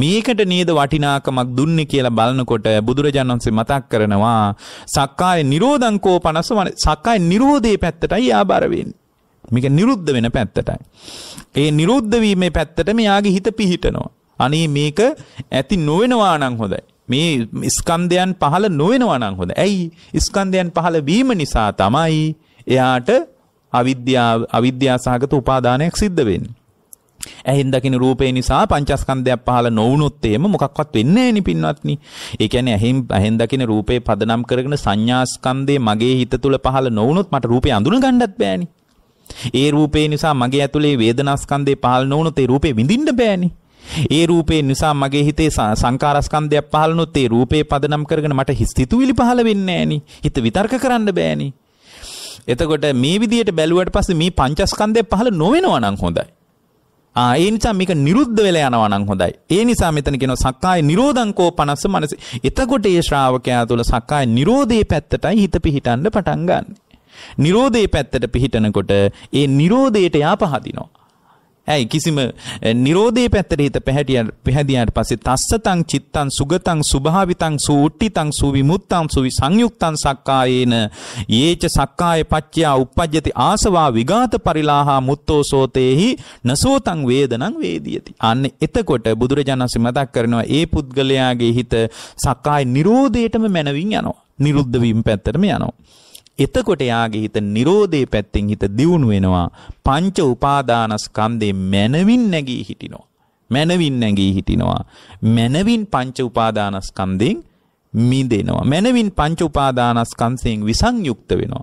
මේකට නේද වටිනාකමක් දුන්නේ කියලා බලනකොට බුදුරජාණන් වහන්සේ මතක් කරනවා සක්කාය නිරෝධංකෝ 51 සක්කාය නිරෝධයේ පැත්තටයි ආබාර වෙන්නේ. මේක නිරුද්ධ වෙන පැත්තටයි. ඒ නිරුද්ධ වීමේ පැත්තට මෙයාගේ හිත පිහිටනවා. අනේ මේක ඇති නොවෙනවා නම් හොඳයි. මේ ස්කන්ධයන් පහළ නොවෙනවා නම් හොඳයි. ඇයි? ස්කන්ධයන් පහළ වීම නිසා තමයි එයාට අවිද්‍යාව අවිද්‍යා සහගත උපාදානයක් සිද්ධ වෙන්නේ. ඇහෙන් දකින රූපේ නිසා පංචස්කන්ධයක් පහළ නොවුනොත් එහෙම මොකක්වත් වෙන්නේ නැහෙනි පින්වත්නි. ඒ කියන්නේ ඇහෙන් ඇහෙන් දකින රූපේ පදනම් කරගෙන සංඥාස්කන්ධේ මගේ හිත තුල පහළ නොවුනොත් මට රූපේ අඳුන ගන්නත් බෑනේ. ඒ රූපේ නිසා මගේ ඇතුලේ වේදනාස්කන්ධේ පහළ නොවුනොත් ඒ රූපේ විඳින්න බෑනේ. ඒ රූපේ නිසා මගේ හිතේ සංකාරස්කන්ධයක් පහළනොත් ඒ රූපේ පදනම් කරගෙන මට හිතවිලි පහළ වෙන්නේ නෑනේ. හිත විතර්ක කරන්න බෑනේ. එතකොට මේ විදියට බැලුවට පස්සේ මේ පංචස්කන්ධය පහළ නොවෙනවා නම් හොඳයි. ඒ නිසා මේක නිරුද්ධ වෙලා යනවා නම් හොඳයි. ඒ නිසා මෙතන කියනවා සක්කාය නිරෝධංකෝ 50 මනස. එතකොට ඒ ශ්‍රාවකයා තුළ සක්කාය නිරෝධයේ පැත්තටයි හිත පිහිටන්න පටන් ගන්න. නිරෝධයේ පැත්තට පිහිටනකොට ඒ නිරෝධයට යාපහදිනවා. ඇයි කිසිම නිරෝධයේ පැත්තට හිත පැහැටියන් පැහැදියාට පස්සේ තස්සතං චිත්තං සුගතං සුභාවිතං සූට්ඨිතං සුවිමුත්තං සුවි සංයුක්තං සක්කායේන යේච සක්කාය පච්චයා uppajjati ආසවා විගාත පරිලාහා මුත්තෝ සෝතේහි නසෝතං වේදනං වේදියති අන්න එතකොට බුදුරජාණන්සේ මතක් කරනවා ඒ පුද්ගලයාගේ හිත සක්කාය නිරෝධයටම මැනවින් යනවා නිරුද්ධ වීම පැත්තටම යනවා එතකොට යාගේ හිත Nirodhe පැත්තෙන් හිත දියුණු වෙනවා. පංච උපාදානස්කන්ධේ මනවින් නැගී හිටිනවා. මනවින් නැගී හිටිනවා. මනවින් පංච උපාදානස්කන්ධෙන් මිදෙනවා. මනවින් පංච උපාදානස්කන්ධයෙන් විසංයුක්ත වෙනවා.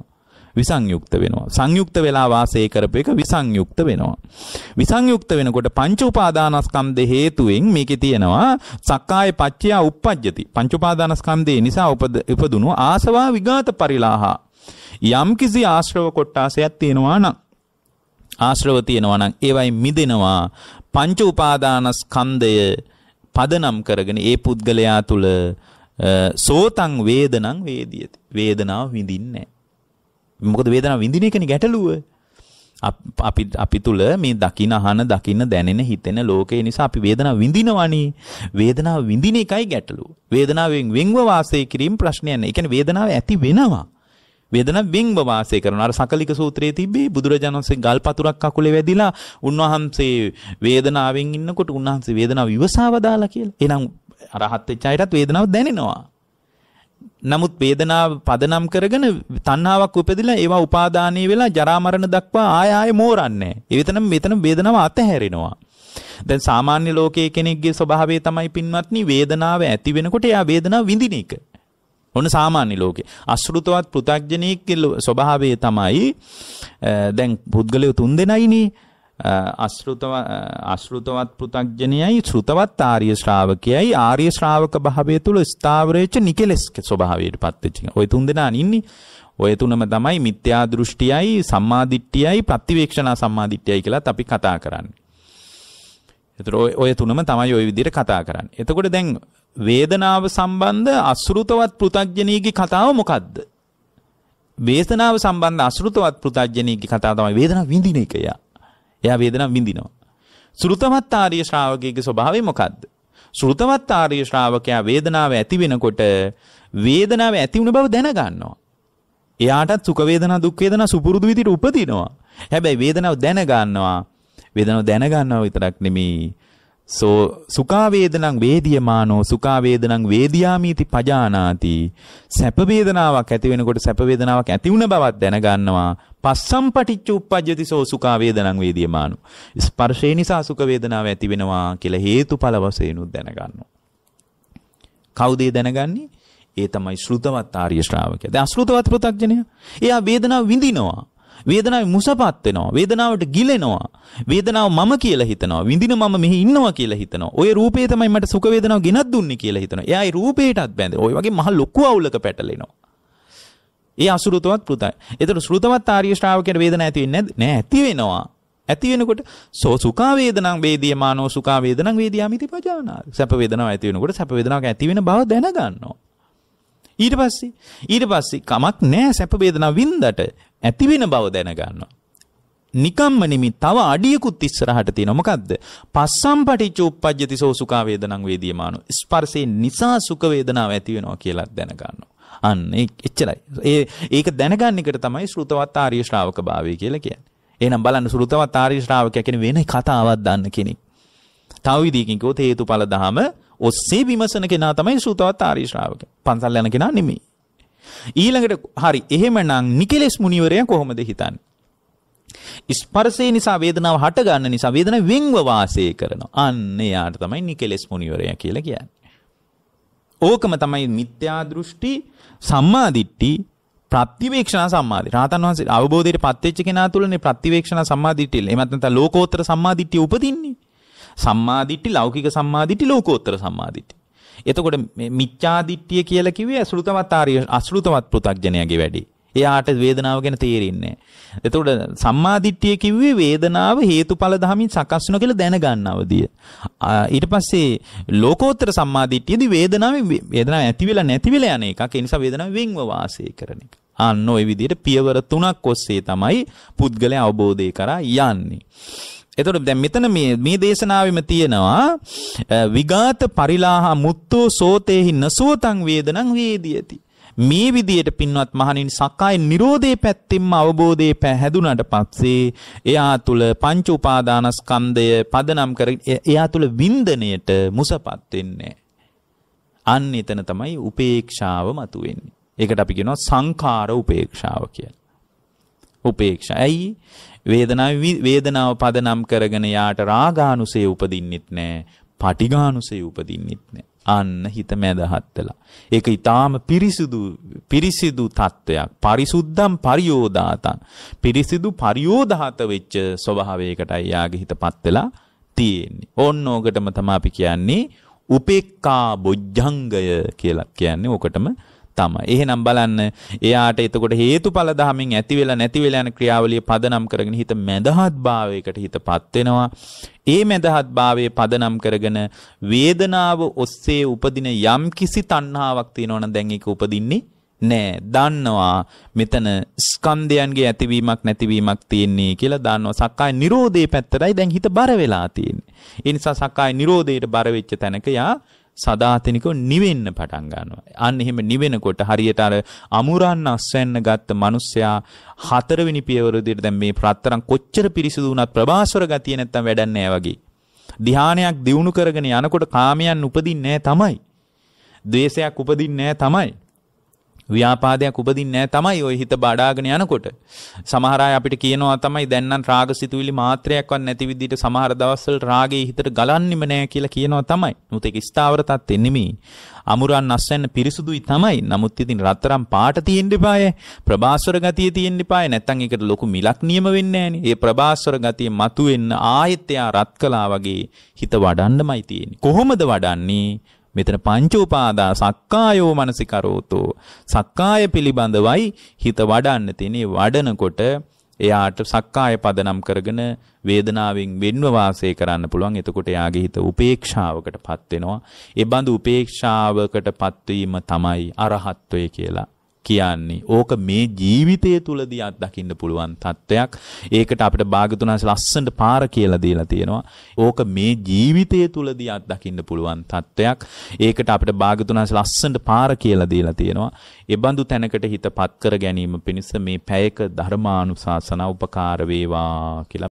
විසංයුක්ත වෙනවා. සංයුක්ත වෙලා වාසය කරපු එක විසංයුක්ත වෙනවා. විසංයුක්ත වෙනකොට පංච උපාදානස්කන්ධේ හේතුවෙන් මේකේ තියෙනවා සක්කාය පච්චය උප්පජ්ජති. පංච උපාදානස්කන්ධේ නිසා උපදුණු ආසවා විගාත පරිලාහා යම්කිසි ආශ්‍රව කොට්ටාසයක් තියෙනවා නම් ආශ්‍රව තියෙනවා නම් ඒවයි මිදෙනවා පංච උපාදානස්කන්ධය පදනම් කරගෙන ඒ පුද්ගලයා තුල සෝතං වේදනං වේදියති වේදනාව විඳින්නේ මොකද වේදනාව විඳින එකනේ ගැටලුව අපි අපි තුල මේ දකින අහන දකින්න දැනෙන හිතෙන ලෝකේ නිසා අපි වේදනාව විඳිනවනේ වේදනාව විඳින එකයි ගැටලුව වේදනාවෙන් වෙන්ව වාසය කිරීම ප්‍රශ්නයක් නෑ ඒ කියන්නේ වේදනාව ඇති වෙනවා වේදනා බිම්බ වාසය කරනවා. අර සකලික සූත්‍රයේ තිබ්බේ බුදුරජාණන්සේ ගල් පතුරක් අකුලේ වැදිලා උන්වහන්සේ වේදනාවෙන් ඉන්නකොට උන්වහන්සේ වේදනාව විවසාව දාලා කියලා. එහෙනම් අරහත් වෙච්ච අයටත් වේදනාව දැනෙනවා. නමුත් වේදනාව පදනම් කරගෙන තණ්හාවක් උපදිලා ඒවා උපාදානීය වෙලා ජරා මරණ දක්වා ආය ආය මෝරන්නේ. ඒ විතරනම් මෙතන වේදනාව අතහැරෙනවා. දැන් සාමාන්‍ය ලෝකයේ කෙනෙක්ගේ ස්වභාවය තමයි පින්වත්නි වේදනාව ඇති වෙනකොට එයා වේදනාව විඳින එක. ඔන්න සාමාන්‍ය ලෝකේ අශෘතවත් පෘථග්ජනීක ස්වභාවය තමයි දැන් පුද්ගලයෝ තුන් දෙනයිනේ අශෘතව අශෘතවත් පෘථග්ජනයයි ශ්‍රුතවත් ආර්ය ශ්‍රාවකයයි ආර්ය ශ්‍රාවක භාවය තුල ස්ථාවරේච නිකලස්ක ස්වභාවයට පත් වෙච්ච. ඔය තුන් දෙනා ඉන්නේ. ඔය තුනම තමයි මිත්‍යා දෘෂ්ටියයි සම්මා දිට්ඨියයි ප්‍රතිවේක්ෂණා සම්මා දිට්ඨියයි කියලාත් අපි කතා කරන්නේ. එතකොට ඔය තුනම තමයි ওই විදිහට කතා කරන්නේ. එතකොට දැන් වේදනාව සම්බන්ධ අසෘතවත් පෘථග්ජනීගේ කතාව මොකද්ද? වේදනාව සම්බන්ධ අසෘතවත් පෘථග්ජනීගේ කතාව තමයි වේදනාව විඳින එක යා. එයා වේදනාව විඳිනවා. සෘතවත් ආර්ය ශ්‍රාවකයේගේ ස්වභාවය මොකද්ද? සෘතවත් ආර්ය ශ්‍රාවකයා වේදනාව ඇති වෙනකොට වේදනාව ඇති වුණ බව දැනගන්නවා. එයාටත් සුඛ වේදනා දුක් වේදනා සුපුරුදු විදිහට උපදිනවා. හැබැයි වේදනාව දැනගන්නවා. වේදනාව දැනගන්නවා විතරක් නෙමෙයි සෝ සුඛා වේදනං වේදියමානෝ සුඛා වේදනං වේදියාමීති පජානාති සැප වේදනාවක් ඇති වෙනකොට සැප වේදනාවක් ඇති වුණ බවක් දැනගන්නවා පස්සම් පටිච්ච උප්පජ්ජති සෝ සුඛා වේදනං වේදියමානෝ ස්පර්ශේ නිසා සුඛ වේදනාව ඇති වෙනවා කියලා හේතුඵල වශයෙන් උත් දැනගන්නවා කවුද දැනගන්නේ ඒ තමයි ශ්‍රුතවත් ආර්ය ශ්‍රාවකයා දැන් අශ්‍රුතවත් පෘථග්ජනයා එයා වේදනාව විඳිනවා වේදනාවේ මුසපත් වෙනවා. වේදනාවට ගිලෙනවා. වේදනාව මම කියලා හිතනවා. විඳින මම මෙහි ඉන්නවා කියලා හිතනවා. ওই රූපේ තමයි මට සුඛ වේදනාව ගෙනත් දුන්නේ කියලා හිතනවා. එයා ඒ රූපේටත් බැඳෙනවා. ওই වගේ මහ ලොකු අවුලක පැටලෙනවා. ඒ අසුරුතවත් පුතයි. ඒතර ශ්‍රුතවත් ආර්ය ශ්‍රාවකයට වේදනාවක් ඇති වෙන්නේ නැද්ද? නෑ ඇති වෙනවා. ඇති වෙනකොට සෝ සුඛා වේදනං වේදියමානෝ සුඛා වේදනං වේදියාමිති පජානාති. සැප වේදනාවක් ඇති වෙනකොට සැප වේදනාවක් ඇති වෙන බව දැනගන්නවා. ඊට පස්සේ ඊට පස්සේ කමක් නෑ සැප වේදනාව වින්දට ඇතිවෙන බව දැනගන්නවා. නිකම්ම නෙමි තව අඩියකුත් ඉස්සරහට තියෙනවා මොකද්ද පස්සම් පටිච්ච උප්පජ්ජති සෝසුකා වේදනං වේදීමානු ස්පර්ශේ නිසා සුඛ වේදනාව ඇති වෙනවා කියලා දැනගන්නවා අන්න එච්චරයි ඒ ඒක දැනගන්න එකට තමයි ශ්‍රුතවත් ආර්ය ශ්‍රාවක භාවය කියලා කියන්නේ එහෙනම් බලන්න ශ්‍රුතවත් ආර්ය ශ්‍රාවකයා කියන්නේ වෙන කතාවක් දන්න කෙනෙක් තව විදිහකින් කිව්වොත් හේතුඵල දහම ඔස්සේ විමසන කෙනා තමයි ශ්‍රුතවත් ආර්ය ශ්‍රාවක පන්සල් යන කෙනා නෙමෙයි ඊළඟට හරි එහෙමනම් නිකෙලෙස් මුනිවරයා කොහොමද හිතන්නේ? ස්පර්ශය නිසා වේදනාව හට ගන්න නිසා වේදනාව වෙන්ව වාසය කරනවා. අන්න එයාට තමයි නිකෙලෙස් මුනිවරයා කියලා කියන්නේ. ඕකම තමයි මිත්‍යා දෘෂ්ටි, සම්මා දිට්ඨි, ප්‍රතිවේක්ෂණ සම්මාදි. රහතන් වහන්සේ අවබෝධයට පත්වෙච්ච කෙනා තුළනේ ප්‍රතිවේක්ෂණ සම්මාදිට්ඨිය. එහෙමත් නැත්නම් ලෝකෝත්තර සම්මාදිට්ඨිය උපදින්නේ. සම්මාදිට්ඨි ලෞකික සම්මාදිට්ඨි ලෝකෝත්තර සම්මාදිට්ඨි. එතකොට මිච්ඡාදිට්ඨිය කියලා කිව්වේ අසෘතමත් ආර්ය අසෘතමත් පෘථග්ජනයාගේ වැඩේ. එයාට වේදනාව ගැන තේරෙන්නේ නැහැ. එතකොට සම්මාදිට්ඨිය කිව්වේ වේදනාව හේතුඵල ධමින් සකස් වෙනවා කියලා දැනගන්න අවදිය. ඊට පස්සේ ලෝකෝත්තර සම්මාදිට්ඨියදී වේදනාව වේදනාව ඇති වෙලා නැති වෙලා යන එකක්. ඒ නිසා වේදනාව වෙන්ව වාසය කරන එක. අන්න ওই විදිහට පියවර තුනක් ඔස්සේ තමයි පුද්ගලයා අවබෝධය කරා යන්නේ. එතකොට දැන් මෙතන මේ මේ දේශනාවෙම තියෙනවා විගාත පරිලාහා මුත්තෝ සෝතේහි නසෝතං වේදනං වේදියති. මේ විදියට පින්වත් මහණෙනි සක්කාය නිරෝධයේ පැත්තෙන්ම අවබෝධයේ පැහැදුනට පස්සේ එයා තුල පංච උපාදානස්කන්ධය පදනම් කරගෙන එයා තුල වින්දණයට මුසපත් වෙන්නේ. අන්න එතන තමයි උපේක්ෂාව මතුවෙන්නේ. ඒකට අපි කියනවා සංඛාර උපේක්ෂාව කියලා. උපේක්ෂා. ඇයි? වේදනාව වේදනාව පදනම් කරගෙන යාට රාගානුසය උපදින්නෙත් නෑ. පටිඝානුසය උපදින්නෙත් නෑ. අන්න හිත මැදහත් වෙලා. ඒක ඊටාම පිරිසිදු පිරිසිදු තත්වයක්. පරිසුද්ධම් පරියෝදාතං. පිරිසිදු පරියෝදාත වෙච්ච ස්වභාවයකටයි යාගේ හිතපත් වෙලා තියෙන්නේ. ඕන්න ඕකටම තමයි අපි කියන්නේ උපේක්ඛා බොජ්ජංගය කියලා කියන්නේ. ඕකටම තම. එහෙනම් බලන්න එයාට එතකොට හේතුඵල ධමයෙන් ඇති වෙලා නැති වෙලා යන ක්‍රියාවලිය පදනම් කරගෙන හිත මැදහත් භාවයකට හිතපත් වෙනවා. ඒ මැදහත් භාවයේ පදනම් කරගෙන වේදනාව ඔස්සේ උපදින යම් කිසි තණ්හාවක් තියෙනවනම් දැන් ඒක උපදින්නේ නෑ. දන්නවා මෙතන ස්කන්ධයන්ගේ ඇතිවීමක් නැතිවීමක් තියෙන්නේ කියලා දන්නවා. සක්කාය නිරෝධයේ පැත්තටයි දැන් හිත බර වෙලා තියෙන්නේ. ඒ නිසා සක්කාය නිරෝධයට බර වෙච්ච තැනක යා සදාතනිකව නිවෙන්න පටන් ගන්නවා. අන්න එහෙම නිවෙනකොට හරියට අර අමුරන්න අස්වැන්න ගත්ත මිනිස්සයා හතරවෙනි පියවර විදිහට දැන් මේ ප්‍රත්‍තරම් කොච්චර පිරිසිදු වුණත් ප්‍රභාස්වර ගතිය නැත්තම් වැඩන්නේ නැහැ වගේ. ධානයක් දියුණු කරගෙන යනකොට කාමයන් උපදින්නේ නැහැ තමයි. ද්වේෂයක් උපදින්නේ නැහැ තමයි. ව්‍යාපාදයක් උපදින්නේ නැහැ තමයි ওই හිත බඩාගෙන යනකොට. සමහර අය අපිට කියනවා තමයි දැන් නම් රාගසිතුවිලි මාත්‍රයක්වත් නැති විදිහට සමහර දවස්වල රාගේ හිතට ගලන්නෙම නැහැ කියලා කියනවා තමයි. නුත් ඒක ස්ථාවර තත්ත්වෙ නෙමෙයි. අමුරන් අස්සන්න පිරිසුදුයි තමයි. නමුත් ඉතින් රත්තරම් පාට තියෙන්න එපාය. ප්‍රභාස්වර ගතිය තියෙන්න එපාය. නැත්තම් ඒකට ලොකු මිලක් නියම වෙන්නේ නැහනේ. ඒ ප්‍රභාස්වර ගතිය මතුවෙන්න ආයෙත් එයා රත් කළා වගේ හිත වඩන්නමයි තියෙන්නේ. කොහොමද වඩන්නේ? මෙතන පංච උපාදා සක්කායෝ මනසිකරෝතෝ සක්කාය පිළිබඳවයි හිත වඩන්න තියෙන්නේ වඩනකොට එයාට සක්කාය පදනම් කරගෙන වේදනාවෙන් වෙන්ව වාසය කරන්න පුළුවන්. එතකොට එයාගේ හිත උපේක්ෂාවකටපත් වෙනවා. ඒ බඳු උපේක්ෂාවකටපත් වීම තමයි අරහත්ත්වය කියලා. කියන්නේ. ඕක මේ ජීවිතය තුලදී අත්දකින්න පුළුවන් තත්වයක්. ඒකට අපිට භාගතුනාස ලස්සනට පාර කියලා දීලා තියෙනවා. ඕක මේ ජීවිතය තුලදී අත්දකින්න පුළුවන් තත්වයක්. ඒකට අපිට භාගතුනාස ලස්සනට පාර කියලා දීලා තියෙනවා. එබඳු තැනකට හිතපත් කර ගැනීම පිණිස මේ පැයක ධර්මානුශාසන උපකාර වේවා කියලා